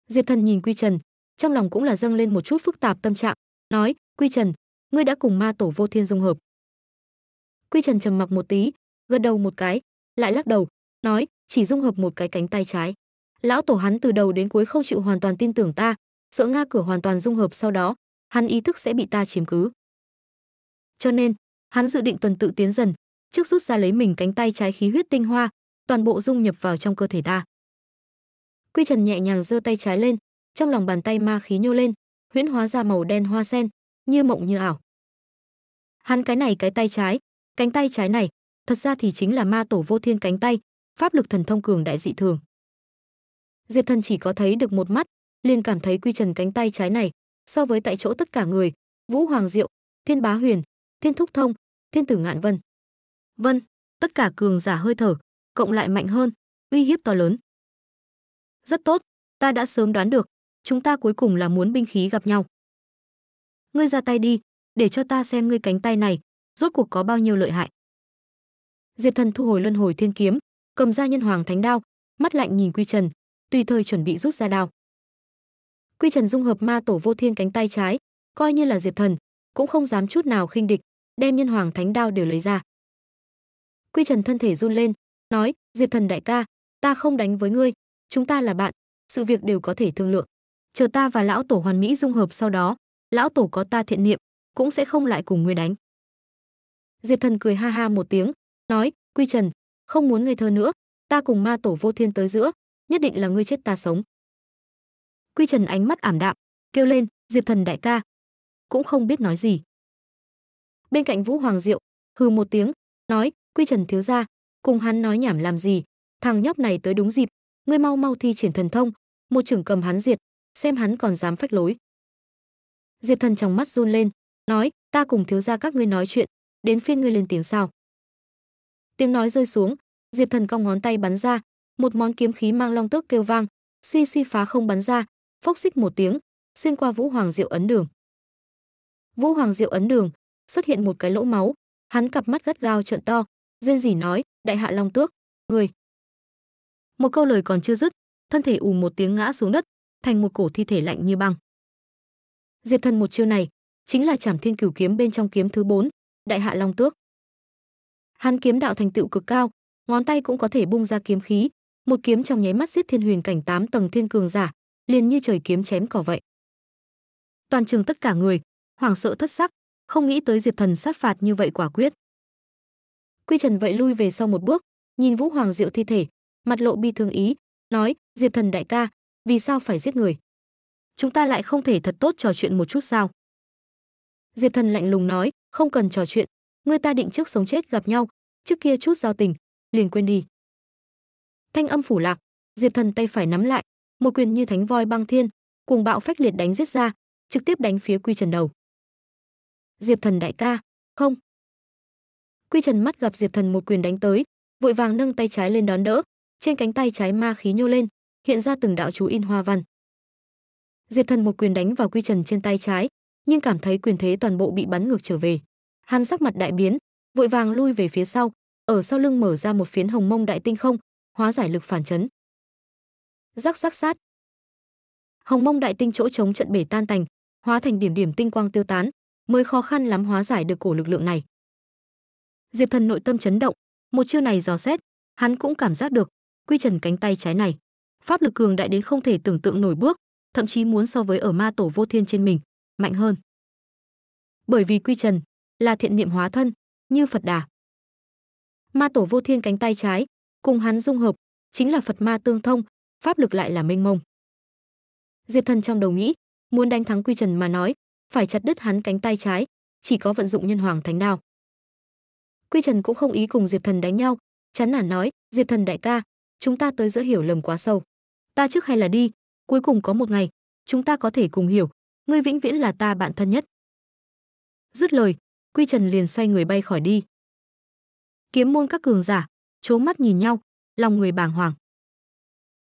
diệp thần nhìn quy trần trong lòng cũng là dâng lên một chút phức tạp tâm trạng nói quy trần ngươi đã cùng ma tổ vô thiên dung hợp quy trần trầm mặc một tí gật đầu một cái lại lắc đầu nói chỉ dung hợp một cái cánh tay trái lão tổ hắn từ đầu đến cuối không chịu hoàn toàn tin tưởng ta sợ nga cửa hoàn toàn dung hợp sau đó hắn ý thức sẽ bị ta chiếm cứ. Cho nên, hắn dự định tuần tự tiến dần, trước rút ra lấy mình cánh tay trái khí huyết tinh hoa, toàn bộ dung nhập vào trong cơ thể ta. Quy Trần nhẹ nhàng giơ tay trái lên, trong lòng bàn tay ma khí nhô lên, huyễn hóa ra màu đen hoa sen, như mộng như ảo. Hắn cái này cái tay trái, cánh tay trái này, thật ra thì chính là ma tổ vô thiên cánh tay, pháp lực thần thông cường đại dị thường. Diệp Thần chỉ có thấy được một mắt, liền cảm thấy Quy Trần cánh tay trái này so với tại chỗ tất cả người, Vũ Hoàng Diệu, Thiên Bá Huyền, Thiên Thúc Thông, Thiên Tử Ngạn Vân. Vân, tất cả cường giả hơi thở, cộng lại mạnh hơn, uy hiếp to lớn. Rất tốt, ta đã sớm đoán được, chúng ta cuối cùng là muốn binh khí gặp nhau. Ngươi ra tay đi, để cho ta xem ngươi cánh tay này, rốt cuộc có bao nhiêu lợi hại. Diệp Thần thu hồi luân hồi thiên kiếm, cầm ra nhân hoàng thánh đao, mắt lạnh nhìn Quy Trần, tùy thời chuẩn bị rút ra đao. Quy Trần dung hợp ma tổ vô thiên cánh tay trái, coi như là Diệp Thần, cũng không dám chút nào khinh địch, đem nhân hoàng thánh đao đều lấy ra. Quy Trần thân thể run lên, nói: "Diệp Thần đại ca, ta không đánh với ngươi, chúng ta là bạn, sự việc đều có thể thương lượng. Chờ ta và lão tổ Hoàn Mỹ dung hợp sau đó, lão tổ có ta thiện niệm, cũng sẽ không lại cùng ngươi đánh." Diệp Thần cười ha ha một tiếng, nói: "Quy Trần, không muốn ngươi thơ nữa, ta cùng ma tổ vô thiên tới giữa, nhất định là ngươi chết ta sống." Quy Trần ánh mắt ảm đạm, kêu lên, "Diệp Thần đại ca." Cũng không biết nói gì. Bên cạnh Vũ Hoàng Diệu, hừ một tiếng, nói, "Quy Trần thiếu gia, cùng hắn nói nhảm làm gì, thằng nhóc này tới đúng dịp, ngươi mau mau thi triển thần thông, một trưởng cầm hắn diệt, xem hắn còn dám phách lối." Diệp Thần trong mắt run lên, nói, "Ta cùng thiếu gia các ngươi nói chuyện, đến phiên ngươi lên tiếng sao?" Tiếng nói rơi xuống, Diệp Thần cong ngón tay bắn ra, một món kiếm khí mang long tước kêu vang, suy suy phá không bắn ra, phốc xích một tiếng, xuyên qua Vũ Hoàng Diệu ấn đường. Vũ Hoàng Diệu ấn đường, xuất hiện một cái lỗ máu, hắn cặp mắt gắt gao trợn to, rên rỉ nói, "Đại hạ Long Tước, người Một câu lời còn chưa dứt, thân thể ù một tiếng ngã xuống đất, thành một cổ thi thể lạnh như băng. Diệp Thần một chiêu này, chính là Trảm Thiên Cửu kiếm bên trong kiếm thứ bốn, Đại Hạ Long Tước. Hắn kiếm đạo thành tựu cực cao, ngón tay cũng có thể bung ra kiếm khí, một kiếm trong nháy mắt giết Thiên Huyền cảnh 8 tầng thiên cường giả, liền như trời kiếm chém cỏ vậy toàn trường tất cả người hoảng sợ thất sắc không nghĩ tới diệp thần sát phạt như vậy quả quyết quy trần vậy lui về sau một bước nhìn vũ hoàng diệu thi thể mặt lộ bi thương ý nói diệp thần đại ca vì sao phải giết người chúng ta lại không thể thật tốt trò chuyện một chút sao diệp thần lạnh lùng nói không cần trò chuyện người ta định trước sống chết gặp nhau trước kia chút giao tình liền quên đi thanh âm phủ lạc diệp thần tay phải nắm lại một quyền như thánh voi băng thiên, cuồng bạo phách liệt đánh giết ra, trực tiếp đánh phía Quy Trần đầu. Diệp Thần đại ca, không. Quy Trần mắt gặp Diệp Thần một quyền đánh tới, vội vàng nâng tay trái lên đón đỡ, trên cánh tay trái ma khí nhô lên, hiện ra từng đạo chú in hoa văn. Diệp Thần một quyền đánh vào Quy Trần trên tay trái, nhưng cảm thấy quyền thế toàn bộ bị bắn ngược trở về. Hắn sắc mặt đại biến, vội vàng lui về phía sau, ở sau lưng mở ra một phiến hồng mông đại tinh không, hóa giải lực phản chấn rắc rắc sát. Hồng mông đại tinh chỗ chống trận bể tan tành, hóa thành điểm điểm tinh quang tiêu tán, mới khó khăn lắm hóa giải được cổ lực lượng này. Diệp Thần nội tâm chấn động, một chiêu này dò xét, hắn cũng cảm giác được, quy trần cánh tay trái này, pháp lực cường đại đến không thể tưởng tượng nổi bước, thậm chí muốn so với ở ma tổ vô thiên trên mình, mạnh hơn. Bởi vì quy trần là thiện niệm hóa thân, như Phật Đà. Ma tổ vô thiên cánh tay trái, cùng hắn dung hợp, chính là Phật ma tương thông, pháp lực lại là mênh mông. Diệp Thần trong đầu nghĩ, muốn đánh thắng Quy Trần mà nói, phải chặt đứt hắn cánh tay trái, chỉ có vận dụng Nhân Hoàng Thánh Đao. Quy Trần cũng không ý cùng Diệp Thần đánh nhau, chán nản nói, "Diệp Thần đại ca, chúng ta tới giữa hiểu lầm quá sâu. Ta trước hay là đi, cuối cùng có một ngày, chúng ta có thể cùng hiểu, ngươi vĩnh viễn là ta bạn thân nhất." Dứt lời, Quy Trần liền xoay người bay khỏi đi. Kiếm môn các cường giả, chố mắt nhìn nhau, lòng người bàng hoàng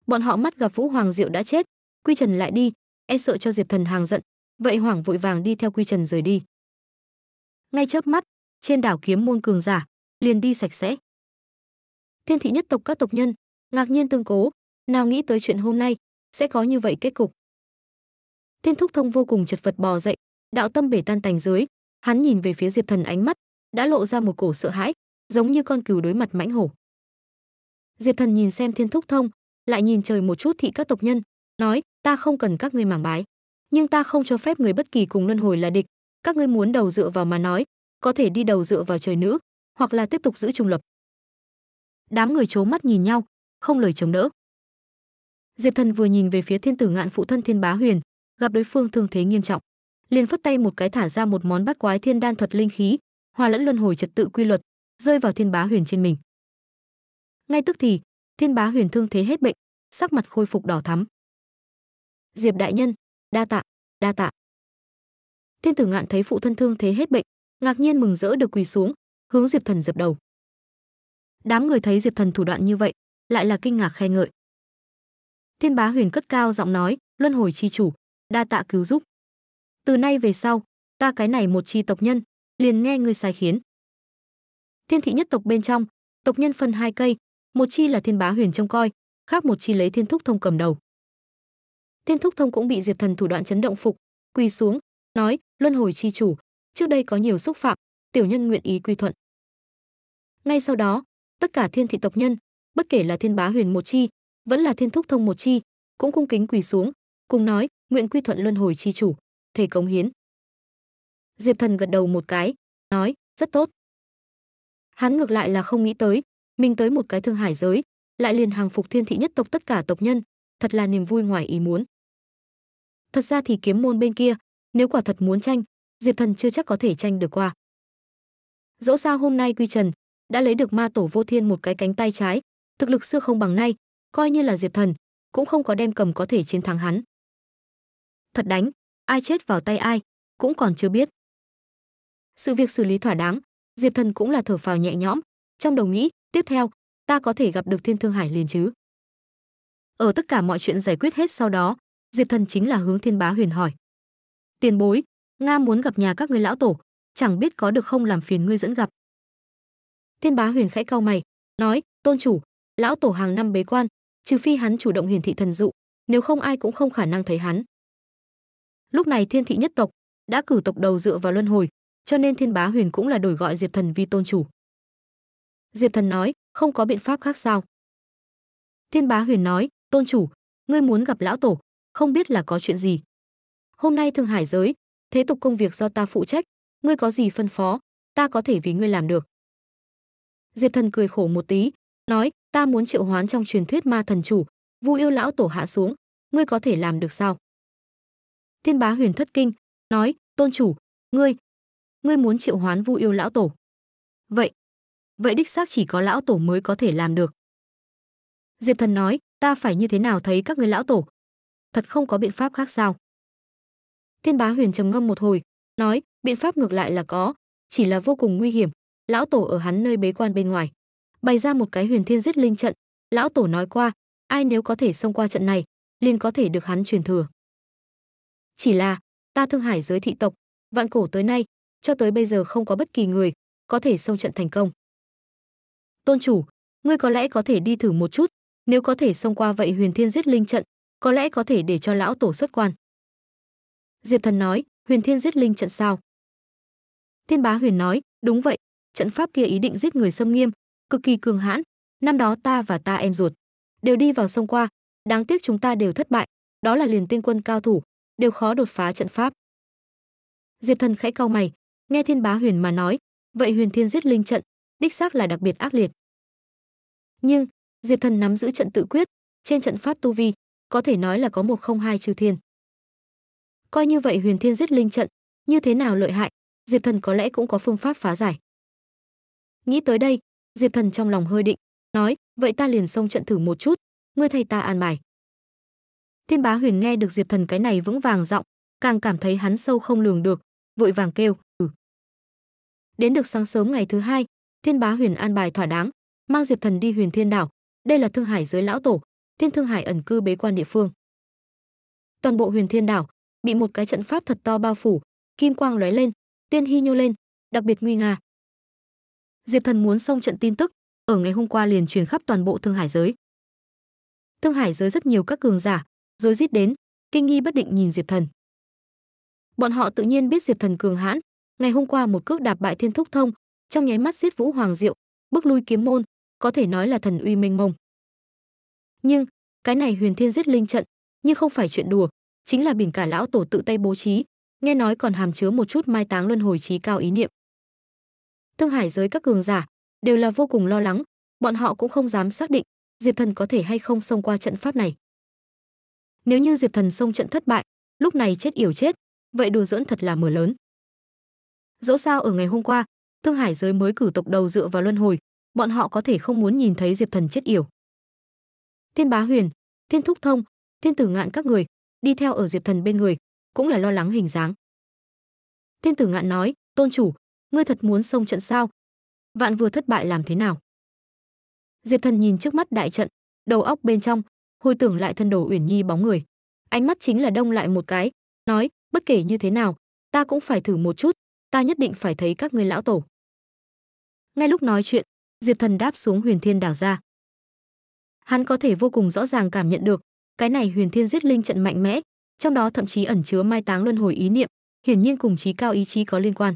bọn họ mắt gặp vũ hoàng diệu đã chết quy trần lại đi e sợ cho diệp thần hàng giận vậy hoàng vội vàng đi theo quy trần rời đi ngay chớp mắt trên đảo kiếm môn cường giả liền đi sạch sẽ thiên thị nhất tộc các tộc nhân ngạc nhiên tương cố nào nghĩ tới chuyện hôm nay sẽ có như vậy kết cục thiên thúc thông vô cùng chật vật bò dậy đạo tâm bể tan tành dưới hắn nhìn về phía diệp thần ánh mắt đã lộ ra một cổ sợ hãi giống như con cừu đối mặt mãnh hổ diệp thần nhìn xem thiên thúc thông lại nhìn trời một chút thị các tộc nhân nói ta không cần các ngươi mảng bái nhưng ta không cho phép người bất kỳ cùng luân hồi là địch các ngươi muốn đầu dựa vào mà nói có thể đi đầu dựa vào trời nữ hoặc là tiếp tục giữ trung lập đám người trố mắt nhìn nhau không lời chống đỡ diệp thần vừa nhìn về phía thiên tử ngạn phụ thân thiên bá huyền gặp đối phương thương thế nghiêm trọng liền phất tay một cái thả ra một món bát quái thiên đan thuật linh khí hòa lẫn luân hồi trật tự quy luật rơi vào thiên bá huyền trên mình ngay tức thì Thiên Bá Huyền thương thế hết bệnh, sắc mặt khôi phục đỏ thắm. Diệp đại nhân, đa tạ, đa tạ. Thiên Tử Ngạn thấy phụ thân thương thế hết bệnh, ngạc nhiên mừng rỡ được quỳ xuống, hướng Diệp Thần dập đầu. Đám người thấy Diệp Thần thủ đoạn như vậy, lại là kinh ngạc khen ngợi. Thiên Bá Huyền cất cao giọng nói, "Luân hồi chi chủ, đa tạ cứu giúp. Từ nay về sau, ta cái này một chi tộc nhân, liền nghe ngươi sai khiến." Thiên thị nhất tộc bên trong, tộc nhân phân hai cây, một chi là thiên bá huyền trông coi khác một chi lấy thiên thúc thông cầm đầu thiên thúc thông cũng bị diệp thần thủ đoạn chấn động phục quỳ xuống nói luân hồi chi chủ trước đây có nhiều xúc phạm tiểu nhân nguyện ý quy thuận ngay sau đó tất cả thiên thị tộc nhân bất kể là thiên bá huyền một chi vẫn là thiên thúc thông một chi cũng cung kính quỳ xuống cùng nói nguyện quy thuận luân hồi chi chủ thể cống hiến diệp thần gật đầu một cái nói rất tốt hắn ngược lại là không nghĩ tới mình tới một cái thương hải giới lại liền hàng phục thiên thị nhất tộc tất cả tộc nhân thật là niềm vui ngoài ý muốn thật ra thì kiếm môn bên kia nếu quả thật muốn tranh diệp thần chưa chắc có thể tranh được qua dẫu sao hôm nay quy trần đã lấy được ma tổ vô thiên một cái cánh tay trái thực lực xưa không bằng nay coi như là diệp thần cũng không có đem cầm có thể chiến thắng hắn thật đánh ai chết vào tay ai cũng còn chưa biết sự việc xử lý thỏa đáng diệp thần cũng là thở phào nhẹ nhõm trong đầu nghĩ tiếp theo ta có thể gặp được thiên thương hải liền chứ ở tất cả mọi chuyện giải quyết hết sau đó diệp thần chính là hướng thiên bá huyền hỏi tiền bối nga muốn gặp nhà các ngươi lão tổ chẳng biết có được không làm phiền ngươi dẫn gặp thiên bá huyền khẽ cau mày nói tôn chủ lão tổ hàng năm bế quan trừ phi hắn chủ động hiển thị thần dụ nếu không ai cũng không khả năng thấy hắn lúc này thiên thị nhất tộc đã cử tộc đầu dựa vào luân hồi cho nên thiên bá huyền cũng là đổi gọi diệp thần vi tôn chủ Diệp Thần nói, không có biện pháp khác sao? Thiên Bá Huyền nói, tôn chủ, ngươi muốn gặp lão tổ, không biết là có chuyện gì. Hôm nay Thương Hải giới, thế tục công việc do ta phụ trách, ngươi có gì phân phó, ta có thể vì ngươi làm được. Diệp Thần cười khổ một tí, nói, ta muốn triệu hoán trong truyền thuyết ma thần chủ, Vu Yêu lão tổ hạ xuống, ngươi có thể làm được sao? Thiên Bá Huyền thất kinh, nói, tôn chủ, ngươi, ngươi muốn triệu hoán Vu Yêu lão tổ. Vậy, vậy đích xác chỉ có lão tổ mới có thể làm được. Diệp Thần nói, ta phải như thế nào thấy các người lão tổ? Thật không có biện pháp khác sao? Thiên Bá Huyền trầm ngâm một hồi, nói, biện pháp ngược lại là có, chỉ là vô cùng nguy hiểm, lão tổ ở hắn nơi bế quan bên ngoài, bày ra một cái huyền thiên giết linh trận, lão tổ nói qua, ai nếu có thể xông qua trận này, liền có thể được hắn truyền thừa. Chỉ là, ta Thương Hải giới thị tộc, vạn cổ tới nay, cho tới bây giờ không có bất kỳ người có thể xông trận thành công tôn chủ ngươi có lẽ có thể đi thử một chút nếu có thể xông qua vậy huyền thiên giết linh trận có lẽ có thể để cho lão tổ xuất quan diệp thần nói huyền thiên giết linh trận sao thiên bá huyền nói đúng vậy trận pháp kia ý định giết người xâm nghiêm cực kỳ cường hãn năm đó ta và ta em ruột đều đi vào sông qua đáng tiếc chúng ta đều thất bại đó là liền tiên quân cao thủ đều khó đột phá trận pháp diệp thần khẽ cau mày nghe thiên bá huyền mà nói vậy huyền thiên giết linh trận đích xác là đặc biệt ác liệt. Nhưng, Diệp Thần nắm giữ trận tự quyết, trên trận pháp tu vi, có thể nói là có một không hai chư thiên. Coi như vậy huyền thiên giết linh trận, như thế nào lợi hại, Diệp Thần có lẽ cũng có phương pháp phá giải. Nghĩ tới đây, Diệp Thần trong lòng hơi định, nói, vậy ta liền xông trận thử một chút, ngươi thầy ta an bài. Thiên Bá Huyền nghe được Diệp Thần cái này vững vàng giọng, càng cảm thấy hắn sâu không lường được, vội vàng kêu, "Ừ." Đến được sáng sớm ngày thứ hai, Thiên Bá Huyền an bài thỏa đáng, mang Diệp Thần đi Huyền Thiên Đảo, đây là Thương Hải giới lão tổ, Thiên Thương Hải ẩn cư bế quan địa phương. Toàn bộ Huyền Thiên Đảo bị một cái trận pháp thật to bao phủ, kim quang lóe lên, tiên hy nhô lên, đặc biệt nguy nga. Diệp Thần muốn xong trận tin tức, ở ngày hôm qua liền truyền khắp toàn bộ Thương Hải giới. Thương Hải giới rất nhiều các cường giả, rồi rít đến, kinh nghi bất định nhìn Diệp Thần. Bọn họ tự nhiên biết Diệp Thần cường hãn, ngày hôm qua một cước đạp bại Thiên Thúc Thông, trong nháy mắt giết Vũ Hoàng Diệu, bước lui kiếm môn, có thể nói là thần uy mênh mông. Nhưng, cái này Huyền Thiên giết linh trận, nhưng không phải chuyện đùa, chính là biển cả lão tổ tự tay bố trí, nghe nói còn hàm chứa một chút mai táng luân hồi trí cao ý niệm. Thương hải giới các cường giả đều là vô cùng lo lắng, bọn họ cũng không dám xác định Diệp Thần có thể hay không xông qua trận pháp này. Nếu như Diệp Thần xông trận thất bại, lúc này chết yểu chết, vậy đùa giỡn thật là mở lớn. Dẫu sao ở ngày hôm qua, Thương Hải giới mới cử tộc đầu dựa vào luân hồi, bọn họ có thể không muốn nhìn thấy Diệp Thần chết yểu. Thiên Bá Huyền, Thiên Thúc Thông, Thiên Tử Ngạn các người đi theo ở Diệp Thần bên người, cũng là lo lắng hình dáng. Thiên Tử Ngạn nói, "Tôn chủ, ngươi thật muốn xông trận sao? Vạn vừa thất bại làm thế nào?" Diệp Thần nhìn trước mắt đại trận, đầu óc bên trong hồi tưởng lại thân đồ Uyển Nhi bóng người, ánh mắt chính là đông lại một cái, nói, "Bất kể như thế nào, ta cũng phải thử một chút, ta nhất định phải thấy các ngươi lão tổ." Ngay lúc nói chuyện, Diệp Thần đáp xuống Huyền Thiên đảo ra. Hắn có thể vô cùng rõ ràng cảm nhận được, cái này Huyền Thiên giết linh trận mạnh mẽ, trong đó thậm chí ẩn chứa mai táng luân hồi ý niệm, hiển nhiên cùng trí cao ý chí có liên quan.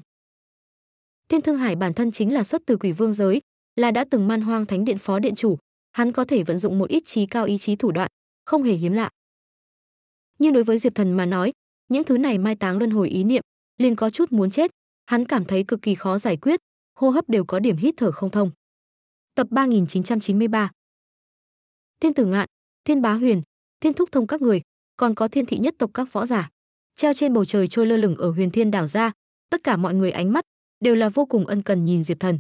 Thiên Thương Hải bản thân chính là xuất từ Quỷ Vương giới, là đã từng man hoang thánh điện phó điện chủ, hắn có thể vận dụng một ít trí cao ý chí thủ đoạn, không hề hiếm lạ. Nhưng đối với Diệp Thần mà nói, những thứ này mai táng luân hồi ý niệm, liền có chút muốn chết, hắn cảm thấy cực kỳ khó giải quyết, hô hấp đều có điểm hít thở không thông. Tập 3993 Thiên tử ngạn, thiên bá huyền, thiên thúc thông các người, còn có thiên thị nhất tộc các võ giả. Treo trên bầu trời trôi lơ lửng ở huyền thiên đảo ra, tất cả mọi người ánh mắt đều là vô cùng ân cần nhìn Diệp Thần.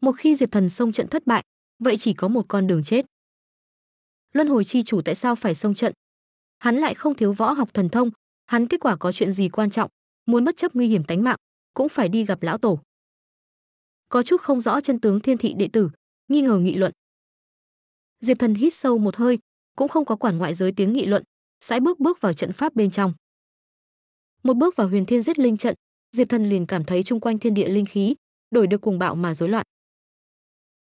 Một khi Diệp Thần xông trận thất bại, vậy chỉ có một con đường chết. Luân hồi chi chủ tại sao phải xông trận? Hắn lại không thiếu võ học thần thông, hắn kết quả có chuyện gì quan trọng, muốn bất chấp nguy hiểm tánh mạng, cũng phải đi gặp lão tổ có chút không rõ chân tướng thiên thị đệ tử nghi ngờ nghị luận diệp thần hít sâu một hơi cũng không có quản ngoại giới tiếng nghị luận sải bước bước vào trận pháp bên trong một bước vào huyền thiên giết linh trận diệp thần liền cảm thấy chung quanh thiên địa linh khí đổi được cùng bạo mà rối loạn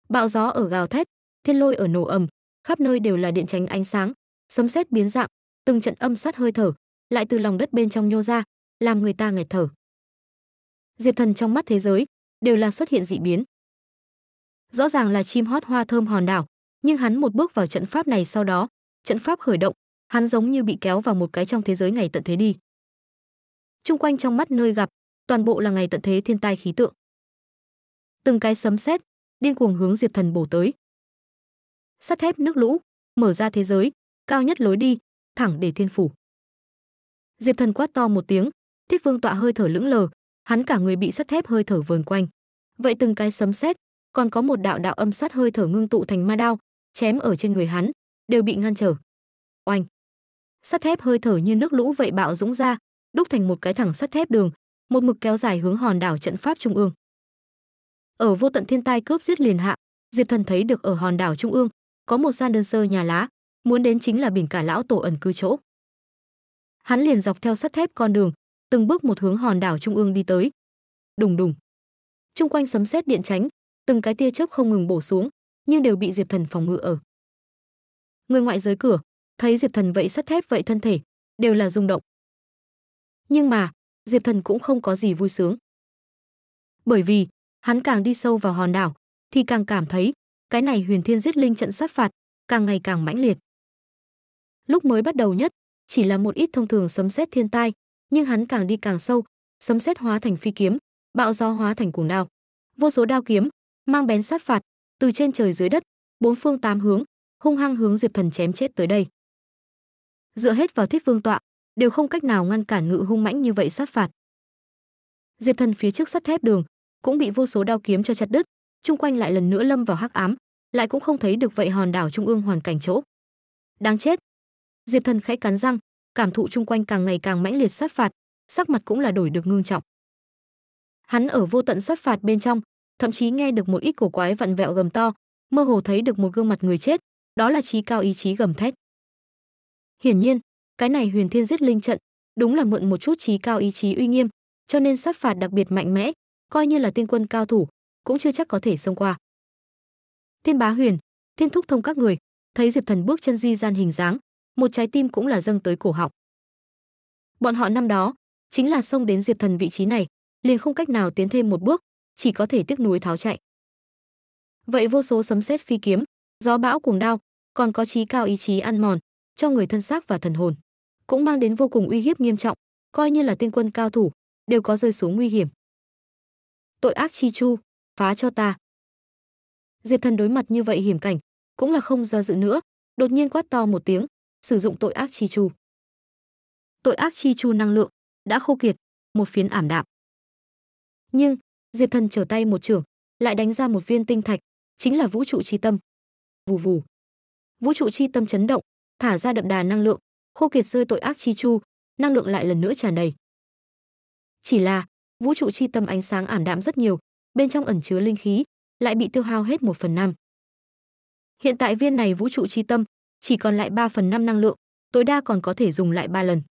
bạo gió ở gào thét thiên lôi ở nổ ầm khắp nơi đều là điện tránh ánh sáng sấm sét biến dạng từng trận âm sát hơi thở lại từ lòng đất bên trong nhô ra làm người ta nghẹt thở diệp thần trong mắt thế giới đều là xuất hiện dị biến. Rõ ràng là chim hót hoa thơm hòn đảo, nhưng hắn một bước vào trận pháp này sau đó, trận pháp khởi động, hắn giống như bị kéo vào một cái trong thế giới ngày tận thế đi. Trung quanh trong mắt nơi gặp, toàn bộ là ngày tận thế thiên tai khí tượng. Từng cái sấm sét, điên cuồng hướng Diệp Thần bổ tới. Sắt thép nước lũ, mở ra thế giới, cao nhất lối đi, thẳng để thiên phủ. Diệp Thần quát to một tiếng, Thích Vương tọa hơi thở lững lờ, hắn cả người bị sắt thép hơi thở vờn quanh vậy từng cái sấm sét còn có một đạo đạo âm sát hơi thở ngưng tụ thành ma đao chém ở trên người hắn đều bị ngăn trở oanh sắt thép hơi thở như nước lũ vậy bạo dũng ra đúc thành một cái thẳng sắt thép đường một mực kéo dài hướng hòn đảo trận pháp trung ương ở vô tận thiên tai cướp giết liền hạ diệp thần thấy được ở hòn đảo trung ương có một gian đơn sơ nhà lá muốn đến chính là biển cả lão tổ ẩn cư chỗ hắn liền dọc theo sắt thép con đường từng bước một hướng hòn đảo trung ương đi tới. Đùng đùng. Trung quanh sấm sét điện tránh, từng cái tia chớp không ngừng bổ xuống, nhưng đều bị Diệp Thần phòng ngự ở. Người ngoại giới cửa, thấy Diệp Thần vậy sắt thép vậy thân thể, đều là rung động. Nhưng mà, Diệp Thần cũng không có gì vui sướng. Bởi vì, hắn càng đi sâu vào hòn đảo, thì càng cảm thấy cái này huyền thiên giết linh trận sát phạt càng ngày càng mãnh liệt lúc mới bắt đầu nhất chỉ là một ít thông thường sấm sét thiên tai nhưng hắn càng đi càng sâu, sấm sét hóa thành phi kiếm, bạo gió hóa thành cuồng đao. Vô số đao kiếm mang bén sát phạt, từ trên trời dưới đất, bốn phương tám hướng, hung hăng hướng Diệp Thần chém chết tới đây. Dựa hết vào Thiết Vương tọa, đều không cách nào ngăn cản ngự hung mãnh như vậy sát phạt. Diệp Thần phía trước sắt thép đường cũng bị vô số đao kiếm cho chặt đứt, chung quanh lại lần nữa lâm vào hắc ám, lại cũng không thấy được vậy hòn đảo trung ương hoàn cảnh chỗ. Đáng chết. Diệp Thần khẽ cắn răng, cảm thụ chung quanh càng ngày càng mãnh liệt sát phạt, sắc mặt cũng là đổi được ngương trọng. Hắn ở vô tận sát phạt bên trong, thậm chí nghe được một ít cổ quái vặn vẹo gầm to, mơ hồ thấy được một gương mặt người chết, đó là trí cao ý chí gầm thét. Hiển nhiên, cái này Huyền Thiên giết linh trận, đúng là mượn một chút trí cao ý chí uy nghiêm, cho nên sát phạt đặc biệt mạnh mẽ, coi như là tiên quân cao thủ, cũng chưa chắc có thể xông qua. Thiên Bá Huyền, Thiên Thúc Thông các người, thấy Diệp Thần bước chân duy gian hình dáng, một trái tim cũng là dâng tới cổ họng. Bọn họ năm đó chính là xông đến Diệp Thần vị trí này, liền không cách nào tiến thêm một bước, chỉ có thể tiếc nuối tháo chạy. Vậy vô số sấm sét phi kiếm, gió bão cuồng đao, còn có chí cao ý chí ăn mòn cho người thân xác và thần hồn, cũng mang đến vô cùng uy hiếp nghiêm trọng, coi như là tiên quân cao thủ đều có rơi xuống nguy hiểm. Tội ác chi chu, phá cho ta. Diệp Thần đối mặt như vậy hiểm cảnh, cũng là không do dự nữa, đột nhiên quát to một tiếng, sử dụng tội ác chi chu. Tội ác chi chu năng lượng đã khô kiệt, một phiến ảm đạm. Nhưng, Diệp Thần trở tay một trường, lại đánh ra một viên tinh thạch, chính là vũ trụ chi tâm. Vù vù. Vũ trụ chi tâm chấn động, thả ra đậm đà năng lượng, khô kiệt rơi tội ác chi chu, năng lượng lại lần nữa tràn đầy. Chỉ là, vũ trụ chi tâm ánh sáng ảm đạm rất nhiều, bên trong ẩn chứa linh khí, lại bị tiêu hao hết một phần năm. Hiện tại viên này vũ trụ chi tâm chỉ còn lại 3 phần 5 năng lượng, tối đa còn có thể dùng lại 3 lần.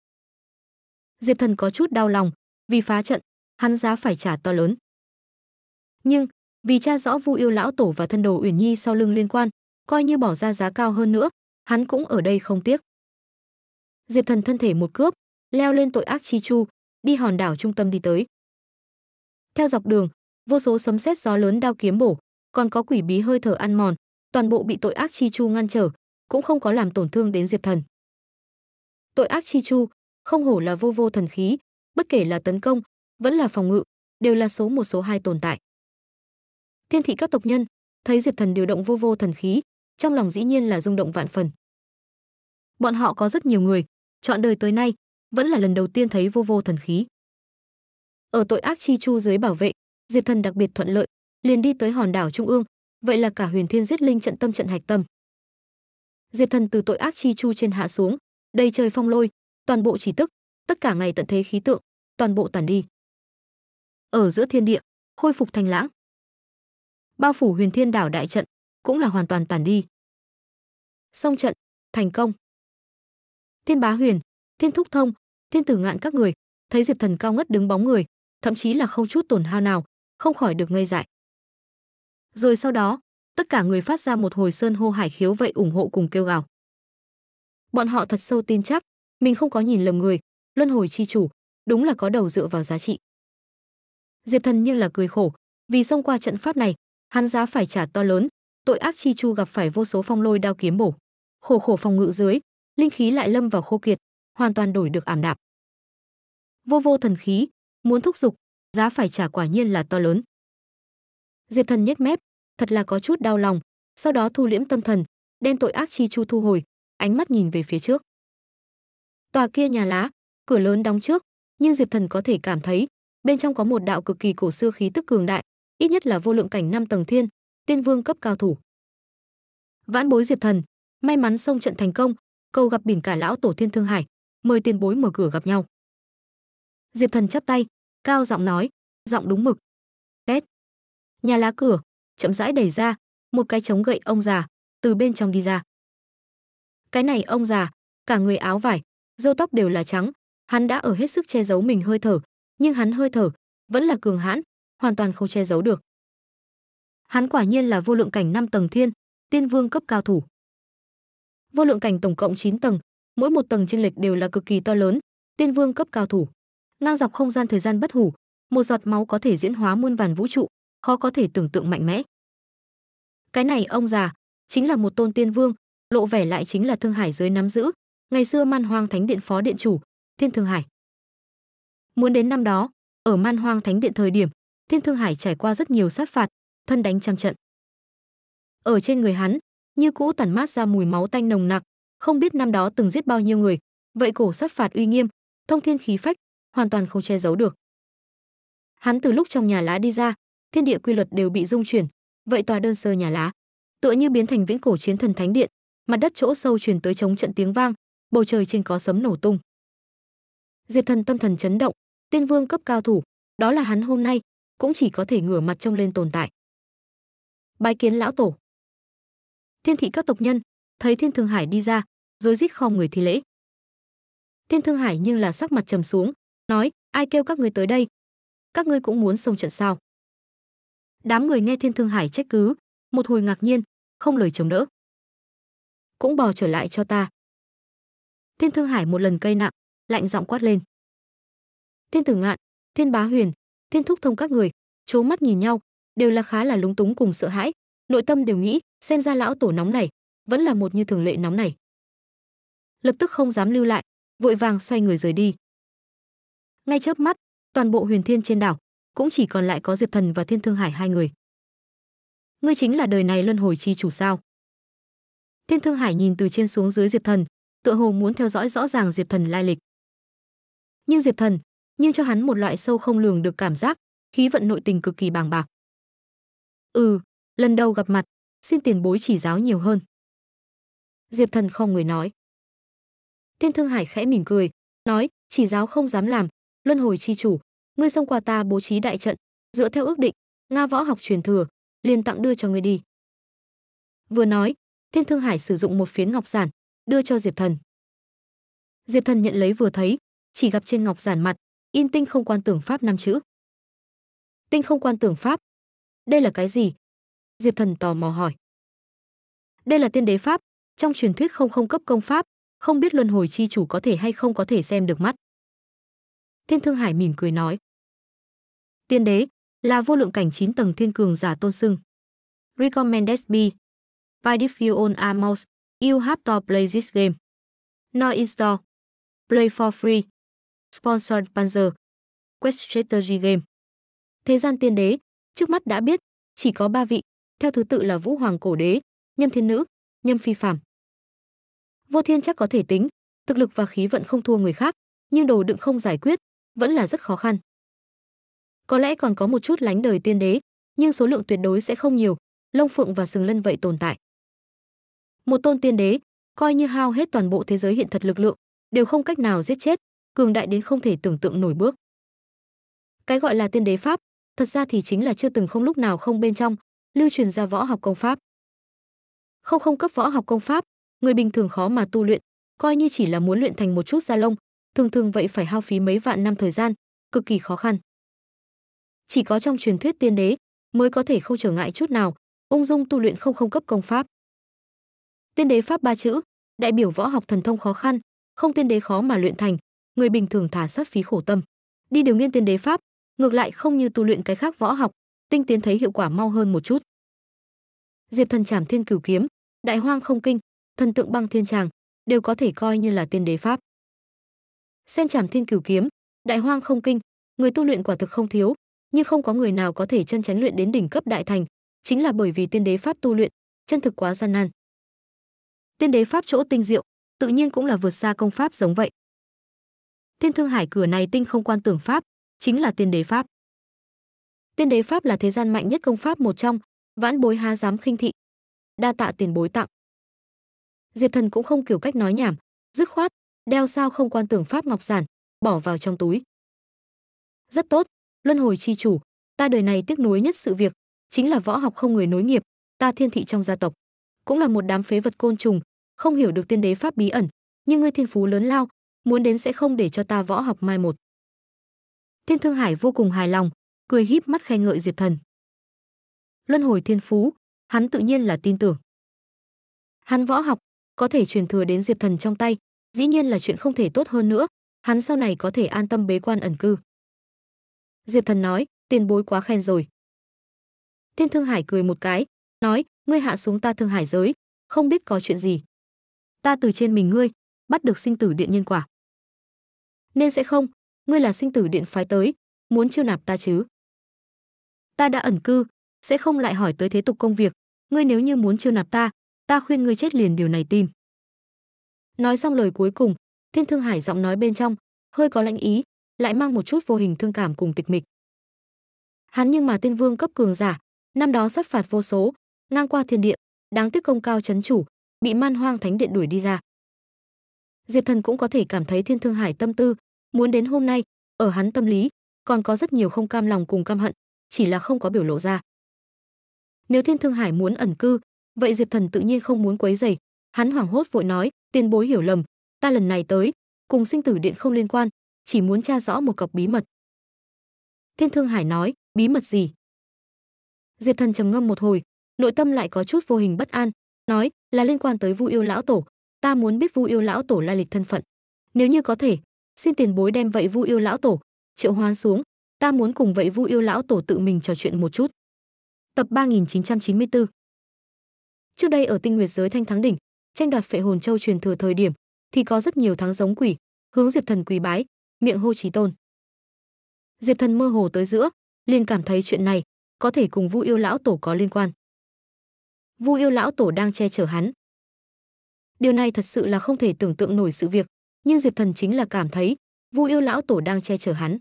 Diệp Thần có chút đau lòng, vì phá trận, hắn giá phải trả to lớn. Nhưng, vì cha rõ Vu Yêu lão tổ và thân đồ Uyển Nhi sau lưng liên quan, coi như bỏ ra giá cao hơn nữa, hắn cũng ở đây không tiếc. Diệp Thần thân thể một cướp, leo lên tội ác chi chu, đi hòn đảo trung tâm đi tới. Theo dọc đường, vô số sấm sét gió lớn đao kiếm bổ, còn có quỷ bí hơi thở ăn mòn, toàn bộ bị tội ác chi chu ngăn trở, cũng không có làm tổn thương đến Diệp Thần. Tội ác chi chu, không hổ là vô vô thần khí, bất kể là tấn công, vẫn là phòng ngự, đều là số một số hai tồn tại. Thiên thị các tộc nhân, thấy Diệp Thần điều động vô vô thần khí, trong lòng dĩ nhiên là rung động vạn phần. Bọn họ có rất nhiều người, chọn đời tới nay, vẫn là lần đầu tiên thấy vô vô thần khí. Ở tội ác chi chu dưới bảo vệ, Diệp Thần đặc biệt thuận lợi, liền đi tới hòn đảo trung ương, vậy là cả Huyền Thiên giết linh trận tâm trận hạch tâm diệp thần từ tội ác chi chu trên hạ xuống đầy trời phong lôi toàn bộ chỉ tức tất cả ngày tận thế khí tượng toàn bộ tàn đi ở giữa thiên địa khôi phục thành lãng bao phủ huyền thiên đảo đại trận cũng là hoàn toàn tàn đi xong trận thành công thiên bá huyền thiên thúc thông thiên tử ngạn các người thấy diệp thần cao ngất đứng bóng người thậm chí là không chút tổn hao nào không khỏi được ngây dại rồi sau đó tất cả người phát ra một hồi sơn hô hải khiếu vậy ủng hộ cùng kêu gào. Bọn họ thật sâu tin chắc, mình không có nhìn lầm người, luân hồi chi chủ, đúng là có đầu dựa vào giá trị. Diệp Thần như là cười khổ, vì xông qua trận pháp này, hắn giá phải trả to lớn, tội ác chi chu gặp phải vô số phong lôi đao kiếm bổ. Khổ khổ phòng ngự dưới, linh khí lại lâm vào khô kiệt, hoàn toàn đổi được ảm đạm. Vô vô thần khí, muốn thúc dục, giá phải trả quả nhiên là to lớn. Diệp Thần nhếch mép, thật là có chút đau lòng, sau đó thu liễm tâm thần, đem tội ác chi chu thu hồi, ánh mắt nhìn về phía trước. Tòa kia nhà lá, cửa lớn đóng trước, nhưng Diệp Thần có thể cảm thấy, bên trong có một đạo cực kỳ cổ xưa khí tức cường đại, ít nhất là vô lượng cảnh năm tầng thiên, tiên vương cấp cao thủ. Vãn bối Diệp Thần, may mắn xông trận thành công, cầu gặp biển cả lão tổ thiên thương hải, mời tiền bối mở cửa gặp nhau. Diệp Thần chắp tay, cao giọng nói, giọng đúng mực. Tét, Nhà lá cửa, chậm rãi đẩy ra, một cái chống gậy ông già từ bên trong đi ra. Cái này ông già, cả người áo vải, râu tóc đều là trắng, hắn đã ở hết sức che giấu mình hơi thở, nhưng hắn hơi thở vẫn là cường hãn, hoàn toàn không che giấu được. Hắn quả nhiên là vô lượng cảnh 5 tầng thiên, tiên vương cấp cao thủ. Vô lượng cảnh tổng cộng 9 tầng, mỗi một tầng chênh lệch đều là cực kỳ to lớn, tiên vương cấp cao thủ. Ngang dọc không gian thời gian bất hủ, một giọt máu có thể diễn hóa muôn vàn vũ trụ, khó có thể tưởng tượng mạnh mẽ. Cái này ông già, chính là một tôn tiên vương, lộ vẻ lại chính là Thương Hải giới nắm giữ, ngày xưa Man Hoang Thánh Điện phó điện chủ, Thiên Thương Hải. Muốn đến năm đó, ở Man Hoang Thánh Điện thời điểm, Thiên Thương Hải trải qua rất nhiều sát phạt, thân đánh trăm trận. Ở trên người hắn, như cũ tản mát ra mùi máu tanh nồng nặc, không biết năm đó từng giết bao nhiêu người, vậy cổ sát phạt uy nghiêm, thông thiên khí phách, hoàn toàn không che giấu được. Hắn từ lúc trong nhà lá đi ra, thiên địa quy luật đều bị dung chuyển, vậy tòa đơn sơ nhà lá tựa như biến thành vĩnh cổ chiến thần thánh điện mặt đất chỗ sâu truyền tới chống trận tiếng vang bầu trời trên có sấm nổ tung diệp thần tâm thần chấn động tiên vương cấp cao thủ đó là hắn hôm nay cũng chỉ có thể ngửa mặt trông lên tồn tại bái kiến lão tổ thiên thị các tộc nhân thấy thiên thương hải đi ra rồi rít khom người thi lễ thiên thương hải nhưng là sắc mặt trầm xuống nói ai kêu các ngươi tới đây các ngươi cũng muốn xông trận sao Đám người nghe Thiên Thương Hải trách cứ, một hồi ngạc nhiên, không lời chống đỡ. Cũng bò trở lại cho ta. Thiên Thương Hải một lần cây nặng, lạnh giọng quát lên. Thiên Tử Ngạn, Thiên Bá Huyền, Thiên Thúc Thông các người, chố mắt nhìn nhau, đều là khá là lúng túng cùng sợ hãi, nội tâm đều nghĩ, xem ra lão tổ nóng này, vẫn là một như thường lệ nóng này. Lập tức không dám lưu lại, vội vàng xoay người rời đi. Ngay chớp mắt, toàn bộ huyền thiên trên đảo cũng chỉ còn lại có diệp thần và thiên thương hải hai người ngươi chính là đời này luân hồi chi chủ sao thiên thương hải nhìn từ trên xuống dưới diệp thần tựa hồ muốn theo dõi rõ ràng diệp thần lai lịch nhưng diệp thần nhưng cho hắn một loại sâu không lường được cảm giác khí vận nội tình cực kỳ bàng bạc ừ lần đầu gặp mặt xin tiền bối chỉ giáo nhiều hơn diệp thần không người nói thiên thương hải khẽ mỉm cười nói chỉ giáo không dám làm luân hồi chi chủ ngươi xông qua ta bố trí đại trận, dựa theo ước định, Nga võ học truyền thừa, liền tặng đưa cho ngươi đi." Vừa nói, Thiên Thương Hải sử dụng một phiến ngọc giản, đưa cho Diệp Thần. Diệp Thần nhận lấy vừa thấy, chỉ gặp trên ngọc giản mặt, in tinh không quan tưởng pháp năm chữ. Tinh không quan tưởng pháp? Đây là cái gì? Diệp Thần tò mò hỏi. Đây là tiên đế pháp, trong truyền thuyết không không cấp công pháp, không biết luân hồi chi chủ có thể hay không có thể xem được mắt. Thiên Thương Hải mỉm cười nói tiên đế, là vô lượng cảnh 9 tầng thiên cường giả tôn sưng. Recommended B. Buy this on a mouse. You have to play this game. No install. Play for free. Sponsored Panzer. Quest Strategy Game. Thế gian tiên đế, trước mắt đã biết, chỉ có 3 vị, theo thứ tự là Vũ Hoàng Cổ Đế, Nhâm Thiên Nữ, Nhâm Phi Phạm. Vô Thiên chắc có thể tính, thực lực và khí vận không thua người khác, nhưng đồ đựng không giải quyết, vẫn là rất khó khăn có lẽ còn có một chút lánh đời tiên đế, nhưng số lượng tuyệt đối sẽ không nhiều, Long Phượng và Sừng Lân vậy tồn tại. Một tôn tiên đế, coi như hao hết toàn bộ thế giới hiện thật lực lượng, đều không cách nào giết chết, cường đại đến không thể tưởng tượng nổi bước. Cái gọi là tiên đế pháp, thật ra thì chính là chưa từng không lúc nào không bên trong, lưu truyền ra võ học công pháp. Không không cấp võ học công pháp, người bình thường khó mà tu luyện, coi như chỉ là muốn luyện thành một chút da lông, thường thường vậy phải hao phí mấy vạn năm thời gian, cực kỳ khó khăn chỉ có trong truyền thuyết tiên đế mới có thể không trở ngại chút nào, ung dung tu luyện không không cấp công pháp. Tiên đế pháp ba chữ, đại biểu võ học thần thông khó khăn, không tiên đế khó mà luyện thành, người bình thường thả sát phí khổ tâm. Đi điều nghiên tiên đế pháp, ngược lại không như tu luyện cái khác võ học, tinh tiến thấy hiệu quả mau hơn một chút. Diệp thần trảm thiên cửu kiếm, đại hoang không kinh, thần tượng băng thiên tràng, đều có thể coi như là tiên đế pháp. Sen trảm thiên cửu kiếm, đại hoang không kinh, người tu luyện quả thực không thiếu, nhưng không có người nào có thể chân chánh luyện đến đỉnh cấp đại thành, chính là bởi vì tiên đế pháp tu luyện chân thực quá gian nan. Tiên đế pháp chỗ tinh diệu, tự nhiên cũng là vượt xa công pháp giống vậy. Thiên Thương Hải cửa này tinh không quan tưởng pháp, chính là tiên đế pháp. Tiên đế pháp là thế gian mạnh nhất công pháp một trong, vãn bối há dám khinh thị. Đa tạ tiền bối tặng. Diệp Thần cũng không kiểu cách nói nhảm, dứt khoát, đeo sao không quan tưởng pháp ngọc giản, bỏ vào trong túi. Rất tốt, luân hồi chi chủ ta đời này tiếc nuối nhất sự việc chính là võ học không người nối nghiệp ta thiên thị trong gia tộc cũng là một đám phế vật côn trùng không hiểu được tiên đế pháp bí ẩn nhưng ngươi thiên phú lớn lao muốn đến sẽ không để cho ta võ học mai một thiên thương hải vô cùng hài lòng cười híp mắt khen ngợi diệp thần luân hồi thiên phú hắn tự nhiên là tin tưởng hắn võ học có thể truyền thừa đến diệp thần trong tay dĩ nhiên là chuyện không thể tốt hơn nữa hắn sau này có thể an tâm bế quan ẩn cư Diệp Thần nói, tiền bối quá khen rồi. Thiên Thương Hải cười một cái, nói, ngươi hạ xuống ta Thương Hải giới, không biết có chuyện gì. Ta từ trên mình ngươi, bắt được sinh tử điện nhân quả. Nên sẽ không, ngươi là sinh tử điện phái tới, muốn chiêu nạp ta chứ. Ta đã ẩn cư, sẽ không lại hỏi tới thế tục công việc, ngươi nếu như muốn chiêu nạp ta, ta khuyên ngươi chết liền điều này tim. Nói xong lời cuối cùng, Thiên Thương Hải giọng nói bên trong hơi có lãnh ý, lại mang một chút vô hình thương cảm cùng tịch mịch. Hắn nhưng mà tiên vương cấp cường giả, năm đó sát phạt vô số, ngang qua thiên địa, đáng tiếc công cao chấn chủ, bị man hoang thánh điện đuổi đi ra. Diệp Thần cũng có thể cảm thấy thiên thương hải tâm tư, muốn đến hôm nay, ở hắn tâm lý, còn có rất nhiều không cam lòng cùng căm hận, chỉ là không có biểu lộ ra. Nếu thiên thương hải muốn ẩn cư, vậy Diệp Thần tự nhiên không muốn quấy rầy, hắn hoảng hốt vội nói, tiền bối hiểu lầm, ta lần này tới, cùng sinh tử điện không liên quan, chỉ muốn tra rõ một cọc bí mật. Thiên Thương Hải nói, bí mật gì? Diệp Thần trầm ngâm một hồi, nội tâm lại có chút vô hình bất an, nói, là liên quan tới Vu Yêu lão tổ, ta muốn biết Vu Yêu lão tổ lai lịch thân phận. Nếu như có thể, xin tiền bối đem vậy Vu Yêu lão tổ triệu hoán xuống, ta muốn cùng vậy Vu Yêu lão tổ tự mình trò chuyện một chút. Tập 3994. Trước đây ở Tinh Nguyệt giới Thanh Thắng đỉnh, tranh đoạt Phệ Hồn Châu truyền thừa thời điểm, thì có rất nhiều tháng giống quỷ, hướng Diệp Thần quỳ bái, miệng hô Chí Tôn. Diệp Thần mơ hồ tới giữa, liền cảm thấy chuyện này có thể cùng Vu Yêu lão tổ có liên quan. Vu Yêu lão tổ đang che chở hắn. Điều này thật sự là không thể tưởng tượng nổi sự việc, nhưng Diệp Thần chính là cảm thấy Vu Yêu lão tổ đang che chở hắn.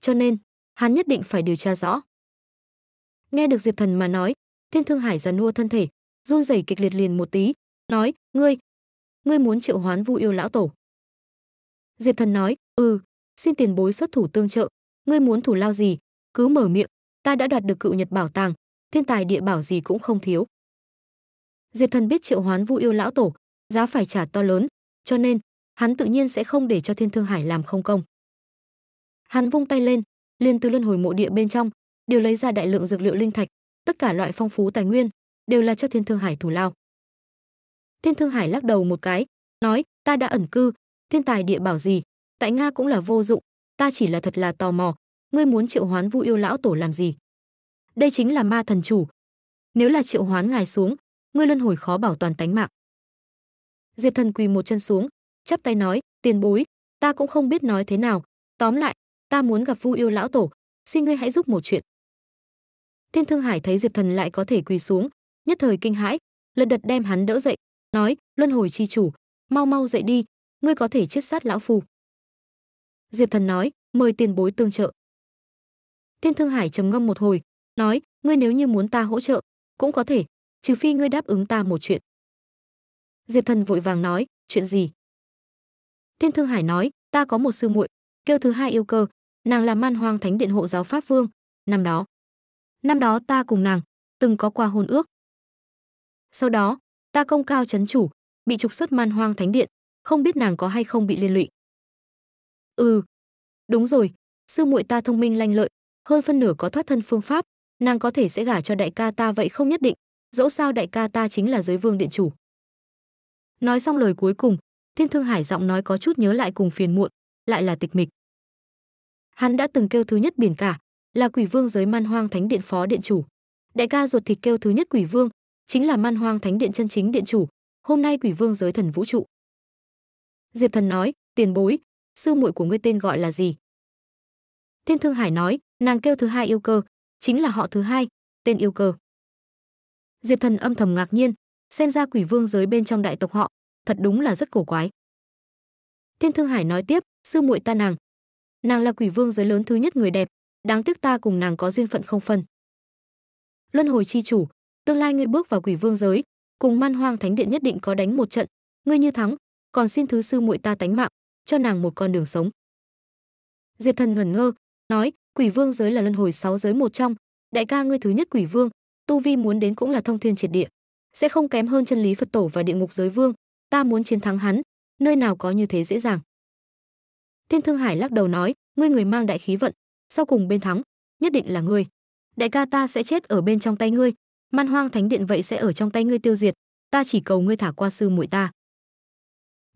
Cho nên, hắn nhất định phải điều tra rõ. Nghe được Diệp Thần mà nói, Thiên Thương Hải giàn nua thân thể, run rẩy kịch liệt liền một tí, nói: "Ngươi, ngươi muốn triệu hoán Vu Yêu lão tổ?" Diệp Thần nói, "Ừ, xin tiền bối xuất thủ tương trợ, ngươi muốn thủ lao gì, cứ mở miệng, ta đã đoạt được cựu Nhật bảo tàng, thiên tài địa bảo gì cũng không thiếu." Diệp Thần biết Triệu Hoán Vu yêu lão tổ, giá phải trả to lớn, cho nên hắn tự nhiên sẽ không để cho Thiên Thương Hải làm không công. Hắn vung tay lên, liền từ luân hồi mộ địa bên trong, đều lấy ra đại lượng dược liệu linh thạch, tất cả loại phong phú tài nguyên đều là cho Thiên Thương Hải thủ lao. Thiên Thương Hải lắc đầu một cái, nói, ta đã ẩn cư, thiên tài địa bảo gì, tại Nga cũng là vô dụng, ta chỉ là thật là tò mò, ngươi muốn triệu hoán Vu yêu lão tổ làm gì? Đây chính là ma thần chủ. Nếu là triệu hoán ngài xuống, ngươi luân hồi khó bảo toàn tánh mạng. Diệp Thần quỳ một chân xuống, chắp tay nói, tiền bối, ta cũng không biết nói thế nào, tóm lại, ta muốn gặp Vu yêu lão tổ, xin ngươi hãy giúp một chuyện. Thiên Thương Hải thấy Diệp Thần lại có thể quỳ xuống, nhất thời kinh hãi, lật đật đem hắn đỡ dậy, nói, luân hồi chi chủ, mau mau dậy đi, ngươi có thể chết sát lão phù diệp thần nói mời tiền bối tương trợ thiên thương hải trầm ngâm một hồi nói ngươi nếu như muốn ta hỗ trợ cũng có thể trừ phi ngươi đáp ứng ta một chuyện diệp thần vội vàng nói chuyện gì thiên thương hải nói ta có một sư muội kêu thứ hai yêu cơ nàng là man hoang thánh điện hộ giáo pháp vương năm đó năm đó ta cùng nàng từng có qua hôn ước sau đó ta công cao chấn chủ bị trục xuất man hoang thánh điện không biết nàng có hay không bị liên lụy. Ừ, đúng rồi, sư muội ta thông minh lanh lợi, hơn phân nửa có thoát thân phương pháp, nàng có thể sẽ gả cho đại ca ta vậy không nhất định, dẫu sao đại ca ta chính là giới vương điện chủ. Nói xong lời cuối cùng, Thiên Thương Hải giọng nói có chút nhớ lại cùng phiền muộn, lại là tịch mịch. Hắn đã từng kêu thứ nhất biển cả, là quỷ vương giới man hoang thánh điện phó điện chủ. Đại ca ruột thịt kêu thứ nhất quỷ vương, chính là man hoang thánh điện chân chính điện chủ, hôm nay quỷ vương giới thần vũ trụ. Diệp Thần nói, "Tiền bối, sư muội của ngươi tên gọi là gì?" Thiên Thương Hải nói, "Nàng kêu thứ hai yêu cơ, chính là họ thứ hai, tên yêu cơ." Diệp Thần âm thầm ngạc nhiên, xem ra quỷ vương giới bên trong đại tộc họ, thật đúng là rất cổ quái. Thiên Thương Hải nói tiếp, "Sư muội ta nàng, nàng là quỷ vương giới lớn thứ nhất người đẹp, đáng tiếc ta cùng nàng có duyên phận không phân." Luân hồi chi chủ, tương lai ngươi bước vào quỷ vương giới, cùng man hoang thánh điện nhất định có đánh một trận, ngươi như thắng, còn xin thứ sư muội ta tánh mạng, cho nàng một con đường sống. Diệp Thần ngẩn ngơ, nói, Quỷ Vương giới là luân hồi sáu giới một trong, đại ca ngươi thứ nhất Quỷ Vương, tu vi muốn đến cũng là thông thiên triệt địa, sẽ không kém hơn chân lý Phật tổ và địa ngục giới vương, ta muốn chiến thắng hắn, nơi nào có như thế dễ dàng. Thiên Thương Hải lắc đầu nói, ngươi người mang đại khí vận, sau cùng bên thắng, nhất định là ngươi. Đại ca ta sẽ chết ở bên trong tay ngươi, Man Hoang Thánh Điện vậy sẽ ở trong tay ngươi tiêu diệt, ta chỉ cầu ngươi thả qua sư muội ta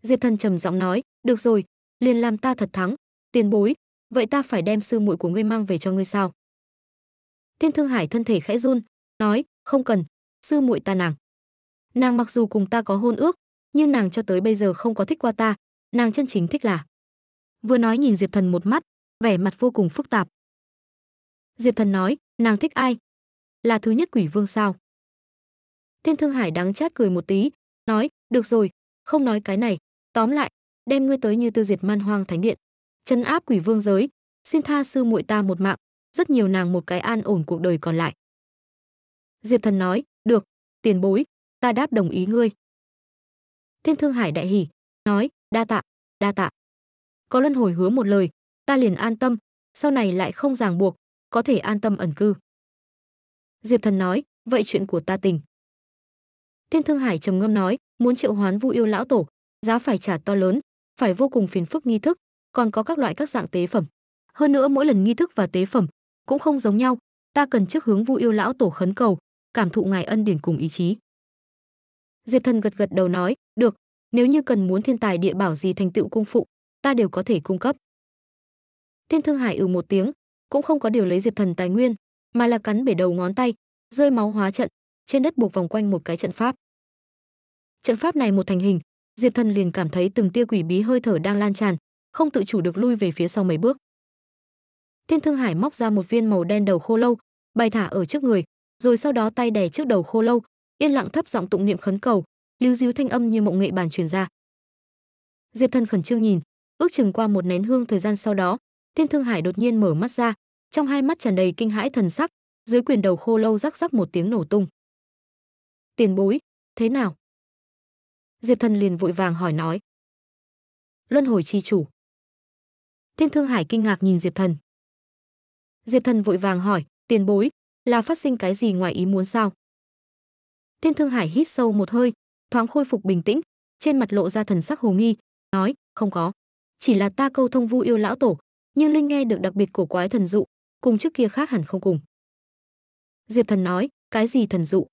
diệp thần trầm giọng nói được rồi liền làm ta thật thắng tiền bối vậy ta phải đem sư muội của ngươi mang về cho ngươi sao thiên thương hải thân thể khẽ run nói không cần sư muội ta nàng nàng mặc dù cùng ta có hôn ước nhưng nàng cho tới bây giờ không có thích qua ta nàng chân chính thích là vừa nói nhìn diệp thần một mắt vẻ mặt vô cùng phức tạp diệp thần nói nàng thích ai là thứ nhất quỷ vương sao thiên thương hải đáng chát cười một tí nói được rồi không nói cái này tóm lại đem ngươi tới như tư diệt man hoang thánh điện chân áp quỷ vương giới xin tha sư muội ta một mạng rất nhiều nàng một cái an ổn cuộc đời còn lại diệp thần nói được tiền bối ta đáp đồng ý ngươi thiên thương hải đại hỉ nói đa tạ đa tạ có luân hồi hứa một lời ta liền an tâm sau này lại không ràng buộc có thể an tâm ẩn cư diệp thần nói vậy chuyện của ta tình thiên thương hải trầm ngâm nói muốn triệu hoán vu yêu lão tổ giá phải trả to lớn, phải vô cùng phiền phức nghi thức, còn có các loại các dạng tế phẩm. Hơn nữa mỗi lần nghi thức và tế phẩm cũng không giống nhau, ta cần trước hướng Vu Yêu lão tổ khấn cầu, cảm thụ ngài ân điển cùng ý chí. Diệp Thần gật gật đầu nói, "Được, nếu như cần muốn thiên tài địa bảo gì thành tựu cung phụ, ta đều có thể cung cấp." Thiên Thương Hải ừ một tiếng, cũng không có điều lấy Diệp Thần tài nguyên, mà là cắn bể đầu ngón tay, rơi máu hóa trận, trên đất buộc vòng quanh một cái trận pháp. Trận pháp này một thành hình, Diệp Thần liền cảm thấy từng tia quỷ bí hơi thở đang lan tràn, không tự chủ được lui về phía sau mấy bước. Thiên Thương Hải móc ra một viên màu đen đầu khô lâu, bày thả ở trước người, rồi sau đó tay đè trước đầu khô lâu, yên lặng thấp giọng tụng niệm khấn cầu, lưu díu thanh âm như mộng nghệ bàn truyền ra. Diệp Thần khẩn trương nhìn, ước chừng qua một nén hương thời gian sau đó, Thiên Thương Hải đột nhiên mở mắt ra, trong hai mắt tràn đầy kinh hãi thần sắc, dưới quyền đầu khô lâu rắc rắc một tiếng nổ tung. Tiền bối, thế nào? Diệp Thần liền vội vàng hỏi nói. Luân hồi chi chủ. Thiên Thương Hải kinh ngạc nhìn Diệp Thần. Diệp Thần vội vàng hỏi, tiền bối, là phát sinh cái gì ngoài ý muốn sao? Thiên Thương Hải hít sâu một hơi, thoáng khôi phục bình tĩnh, trên mặt lộ ra thần sắc hồ nghi, nói, không có. Chỉ là ta câu thông vu yêu lão tổ, nhưng Linh nghe được đặc biệt cổ quái thần dụ, cùng trước kia khác hẳn không cùng. Diệp Thần nói, cái gì thần dụ?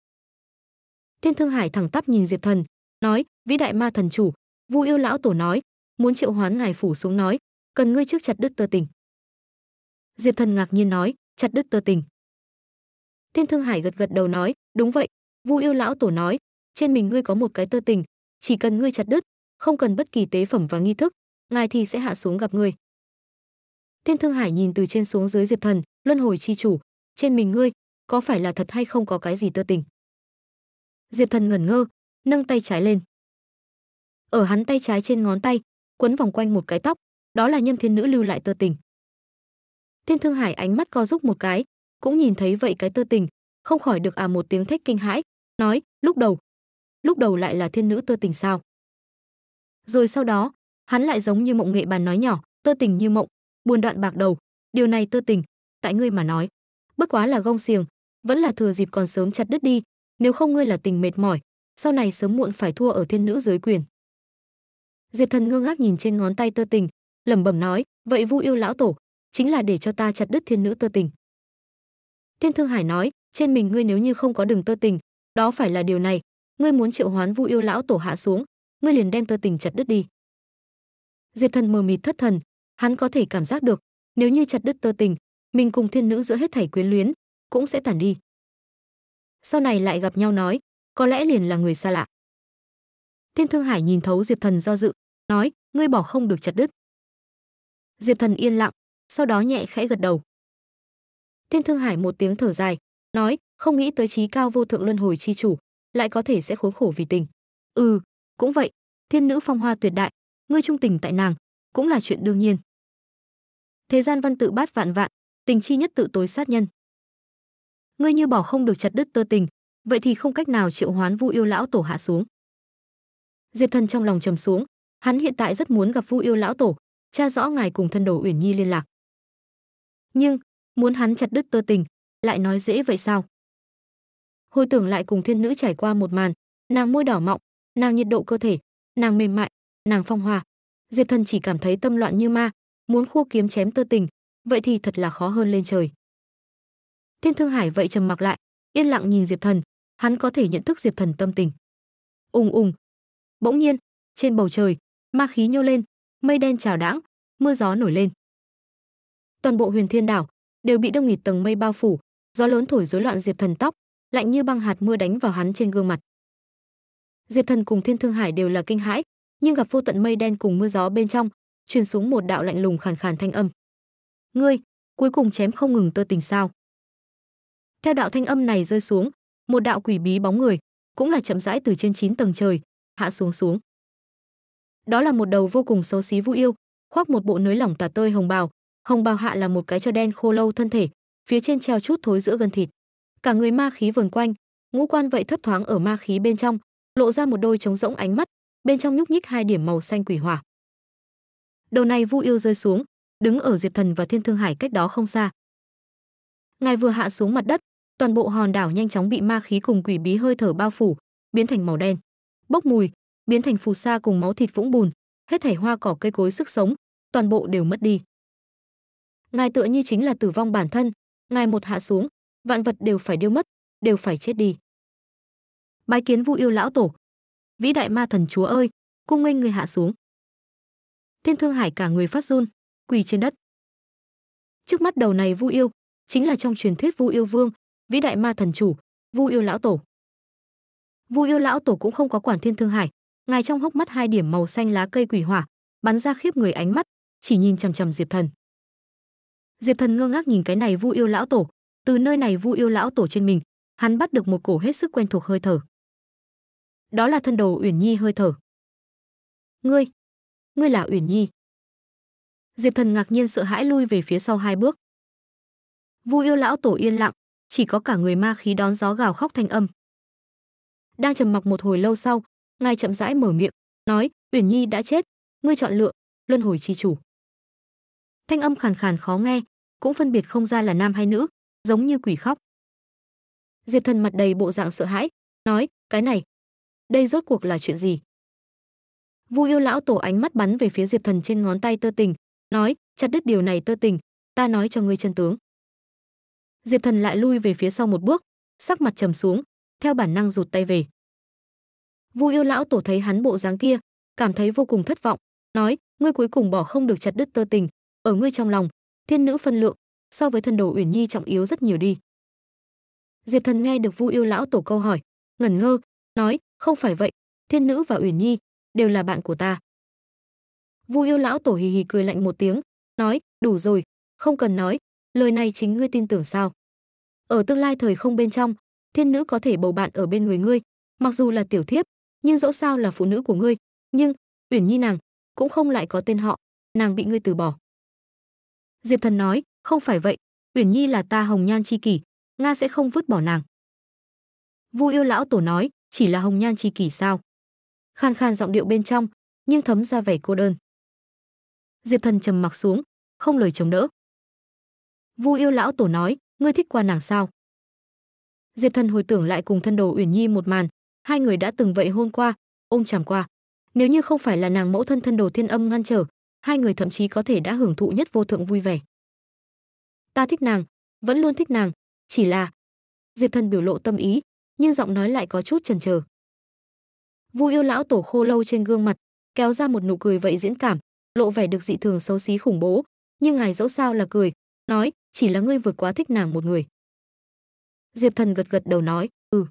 Thiên Thương Hải thẳng tắp nhìn Diệp Thần, nói vĩ đại ma thần chủ vu yêu lão tổ nói muốn triệu hoán ngài phủ xuống nói cần ngươi trước chặt đứt tơ tình diệp thần ngạc nhiên nói chặt đứt tơ tình thiên thương hải gật gật đầu nói đúng vậy vu yêu lão tổ nói trên mình ngươi có một cái tơ tình chỉ cần ngươi chặt đứt không cần bất kỳ tế phẩm và nghi thức ngài thì sẽ hạ xuống gặp ngươi thiên thương hải nhìn từ trên xuống dưới diệp thần luân hồi chi chủ trên mình ngươi có phải là thật hay không có cái gì tơ tình diệp thần ngẩn ngơ nâng tay trái lên. Ở hắn tay trái trên ngón tay, quấn vòng quanh một cái tóc, đó là nhâm thiên nữ lưu lại tơ tình. Thiên Thương Hải ánh mắt co giúp một cái, cũng nhìn thấy vậy cái tơ tình, không khỏi được à một tiếng thét kinh hãi, nói, lúc đầu, lúc đầu lại là thiên nữ tơ tình sao. Rồi sau đó, hắn lại giống như mộng nghệ bàn nói nhỏ, tơ tình như mộng, buồn đoạn bạc đầu, điều này tơ tình, tại ngươi mà nói, bất quá là gông xiềng, vẫn là thừa dịp còn sớm chặt đứt đi, nếu không ngươi là tình mệt mỏi, sau này sớm muộn phải thua ở thiên nữ giới quyền. Diệp Thần ngơ ngác nhìn trên ngón tay Tơ Tình, lẩm bẩm nói, vậy Vu Yêu lão tổ, chính là để cho ta chặt đứt thiên nữ Tơ Tình. Thiên Thương Hải nói, trên mình ngươi nếu như không có đường Tơ Tình, đó phải là điều này, ngươi muốn triệu hoán Vu Yêu lão tổ hạ xuống, ngươi liền đem Tơ Tình chặt đứt đi. Diệp Thần mờ mịt thất thần, hắn có thể cảm giác được, nếu như chặt đứt Tơ Tình, mình cùng thiên nữ giữa hết thảy quyến luyến cũng sẽ tản đi. Sau này lại gặp nhau nói, có lẽ liền là người xa lạ. Thiên Thương Hải nhìn thấu Diệp Thần do dự, nói, ngươi bỏ không được chặt đứt. Diệp Thần yên lặng, sau đó nhẹ khẽ gật đầu. Thiên Thương Hải một tiếng thở dài, nói, không nghĩ tới trí cao vô thượng luân hồi chi chủ, lại có thể sẽ khốn khổ vì tình. Ừ, cũng vậy, thiên nữ phong hoa tuyệt đại, ngươi trung tình tại nàng, cũng là chuyện đương nhiên. Thế gian văn tự bát vạn vạn, tình chi nhất tự tối sát nhân. Ngươi như bỏ không được chặt đứt tơ tình, vậy thì không cách nào triệu hoán Vu Yêu lão tổ hạ xuống. Diệp Thần trong lòng trầm xuống, hắn hiện tại rất muốn gặp Vu Yêu lão tổ, tra rõ ngài cùng thân đồ Uyển Nhi liên lạc. Nhưng, muốn hắn chặt đứt tơ tình, lại nói dễ vậy sao? Hồi tưởng lại cùng thiên nữ trải qua một màn, nàng môi đỏ mọng, nàng nhiệt độ cơ thể, nàng mềm mại, nàng phong hòa. Diệp Thần chỉ cảm thấy tâm loạn như ma, muốn khua kiếm chém tơ tình, vậy thì thật là khó hơn lên trời. Thiên Thương Hải vậy trầm mặc lại, yên lặng nhìn Diệp Thần, hắn có thể nhận thức Diệp Thần tâm tình. Ùng ùng. Bỗng nhiên, trên bầu trời, ma khí nhô lên, mây đen trào đãng, mưa gió nổi lên. Toàn bộ Huyền Thiên đảo đều bị đông nghịt tầng mây bao phủ, gió lớn thổi rối loạn Diệp Thần tóc, lạnh như băng hạt mưa đánh vào hắn trên gương mặt. Diệp Thần cùng Thiên Thương Hải đều là kinh hãi, nhưng gặp vô tận mây đen cùng mưa gió bên trong, truyền xuống một đạo lạnh lùng khàn khàn thanh âm. "Ngươi, cuối cùng chém không ngừng tơ tình sao?" Theo đạo thanh âm này rơi xuống, một đạo quỷ bí bóng người, cũng là chậm rãi từ trên chín tầng trời hạ xuống xuống. Đó là một đầu vô cùng xấu xí vu yêu, khoác một bộ nới lỏng tả tơi hồng bào, hồng bào hạ là một cái cho đen khô lâu thân thể, phía trên treo chút thối giữa gân thịt. Cả người ma khí vần quanh, ngũ quan vậy thấp thoáng ở ma khí bên trong, lộ ra một đôi trống rỗng ánh mắt, bên trong nhúc nhích hai điểm màu xanh quỷ hỏa. Đầu này Vu Yêu rơi xuống, đứng ở Diệp Thần và Thiên Thương Hải cách đó không xa. Ngài vừa hạ xuống mặt đất, toàn bộ hòn đảo nhanh chóng bị ma khí cùng quỷ bí hơi thở bao phủ, biến thành màu đen, bốc mùi, biến thành phù sa cùng máu thịt vũng bùn, hết thảy hoa cỏ cây cối sức sống, toàn bộ đều mất đi. Ngài tựa như chính là tử vong bản thân, ngài một hạ xuống, vạn vật đều phải điêu mất, đều phải chết đi. Bái kiến Vu Yêu lão tổ. Vĩ đại ma thần chúa ơi, cung nghênh người hạ xuống. Thiên Thương Hải cả người phát run, quỳ trên đất. Trước mắt đầu này Vu Yêu, chính là trong truyền thuyết Vu Yêu Vương, vĩ đại ma thần chủ, Vu Yêu lão tổ. Vu Yêu lão tổ cũng không có quản thiên thương hải, ngài trong hốc mắt hai điểm màu xanh lá cây quỷ hỏa, bắn ra khiếp người ánh mắt, chỉ nhìn chằm chằm Diệp Thần. Diệp Thần ngơ ngác nhìn cái này Vu Yêu lão tổ, từ nơi này Vu Yêu lão tổ trên mình, hắn bắt được một cổ hết sức quen thuộc hơi thở. Đó là thân đồ Uyển Nhi hơi thở. Ngươi, ngươi là Uyển Nhi? Diệp Thần ngạc nhiên sợ hãi lui về phía sau hai bước. Vu Yêu lão tổ yên lặng, chỉ có cả người ma khí đón gió gào khóc thanh âm. Đang trầm mặc một hồi lâu sau, ngài chậm rãi mở miệng, nói, "Uyển Nhi đã chết, ngươi chọn lựa, luân hồi chi chủ." Thanh âm khàn khàn khó nghe, cũng phân biệt không ra là nam hay nữ, giống như quỷ khóc. Diệp Thần mặt đầy bộ dạng sợ hãi, nói, "Cái này, đây rốt cuộc là chuyện gì?" Vu Yêu lão tổ ánh mắt bắn về phía Diệp Thần trên ngón tay tơ tình, nói, "Chặt đứt điều này tơ tình, ta nói cho ngươi chân tướng." Diệp Thần lại lui về phía sau một bước, sắc mặt trầm xuống, theo bản năng rụt tay về. Vu Yêu lão tổ thấy hắn bộ dáng kia, cảm thấy vô cùng thất vọng, nói: "Ngươi cuối cùng bỏ không được chặt đứt tơ tình, ở ngươi trong lòng, thiên nữ phân lượng, so với thần đồ Uyển Nhi trọng yếu rất nhiều đi." Diệp Thần nghe được Vu Yêu lão tổ câu hỏi, ngẩn ngơ, nói: "Không phải vậy, thiên nữ và Uyển Nhi đều là bạn của ta." Vu Yêu lão tổ hì hì cười lạnh một tiếng, nói: "Đủ rồi, không cần nói, lời này chính ngươi tin tưởng sao?" Ở tương lai thời không bên trong, thiên nữ có thể bầu bạn ở bên người ngươi, mặc dù là tiểu thiếp, nhưng dẫu sao là phụ nữ của ngươi, nhưng Uyển Nhi nàng cũng không lại có tên họ, nàng bị ngươi từ bỏ. Diệp Thần nói, không phải vậy, Uyển Nhi là ta Hồng Nhan chi kỷ, Nga sẽ không vứt bỏ nàng. Vu Yêu lão tổ nói, chỉ là Hồng Nhan chi kỷ sao? Khan khan giọng điệu bên trong, nhưng thấm ra vẻ cô đơn. Diệp Thần trầm mặc xuống, không lời chống đỡ. Vu Yêu lão tổ nói, ngươi thích qua nàng sao diệp thần hồi tưởng lại cùng thân đồ uyển nhi một màn hai người đã từng vậy hôn qua ôm chằm qua nếu như không phải là nàng mẫu thân thân đồ thiên âm ngăn trở hai người thậm chí có thể đã hưởng thụ nhất vô thượng vui vẻ ta thích nàng vẫn luôn thích nàng chỉ là diệp thần biểu lộ tâm ý nhưng giọng nói lại có chút chần chờ vu yêu lão tổ khô lâu trên gương mặt kéo ra một nụ cười vậy diễn cảm lộ vẻ được dị thường xấu xí khủng bố nhưng ngài dẫu sao là cười nói chỉ là ngươi vượt quá thích nàng một người. Diệp Thần gật gật đầu nói, "Ừ."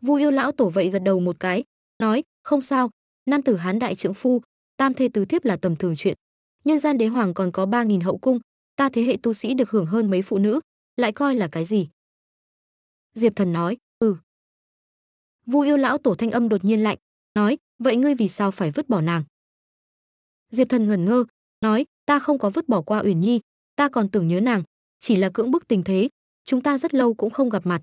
Vu Yêu lão tổ vậy gật đầu một cái, nói, "Không sao, nam tử hán đại trưởng phu, tam thê tứ thiếp là tầm thường chuyện. Nhân gian đế hoàng còn có ba nghìn hậu cung, ta thế hệ tu sĩ được hưởng hơn mấy phụ nữ, lại coi là cái gì?" Diệp Thần nói, "Ừ." Vu Yêu lão tổ thanh âm đột nhiên lạnh, nói, "Vậy ngươi vì sao phải vứt bỏ nàng?" Diệp Thần ngẩn ngơ, nói, "Ta không có vứt bỏ qua Uyển Nhi, ta còn tưởng nhớ nàng, chỉ là cưỡng bức tình thế, chúng ta rất lâu cũng không gặp mặt.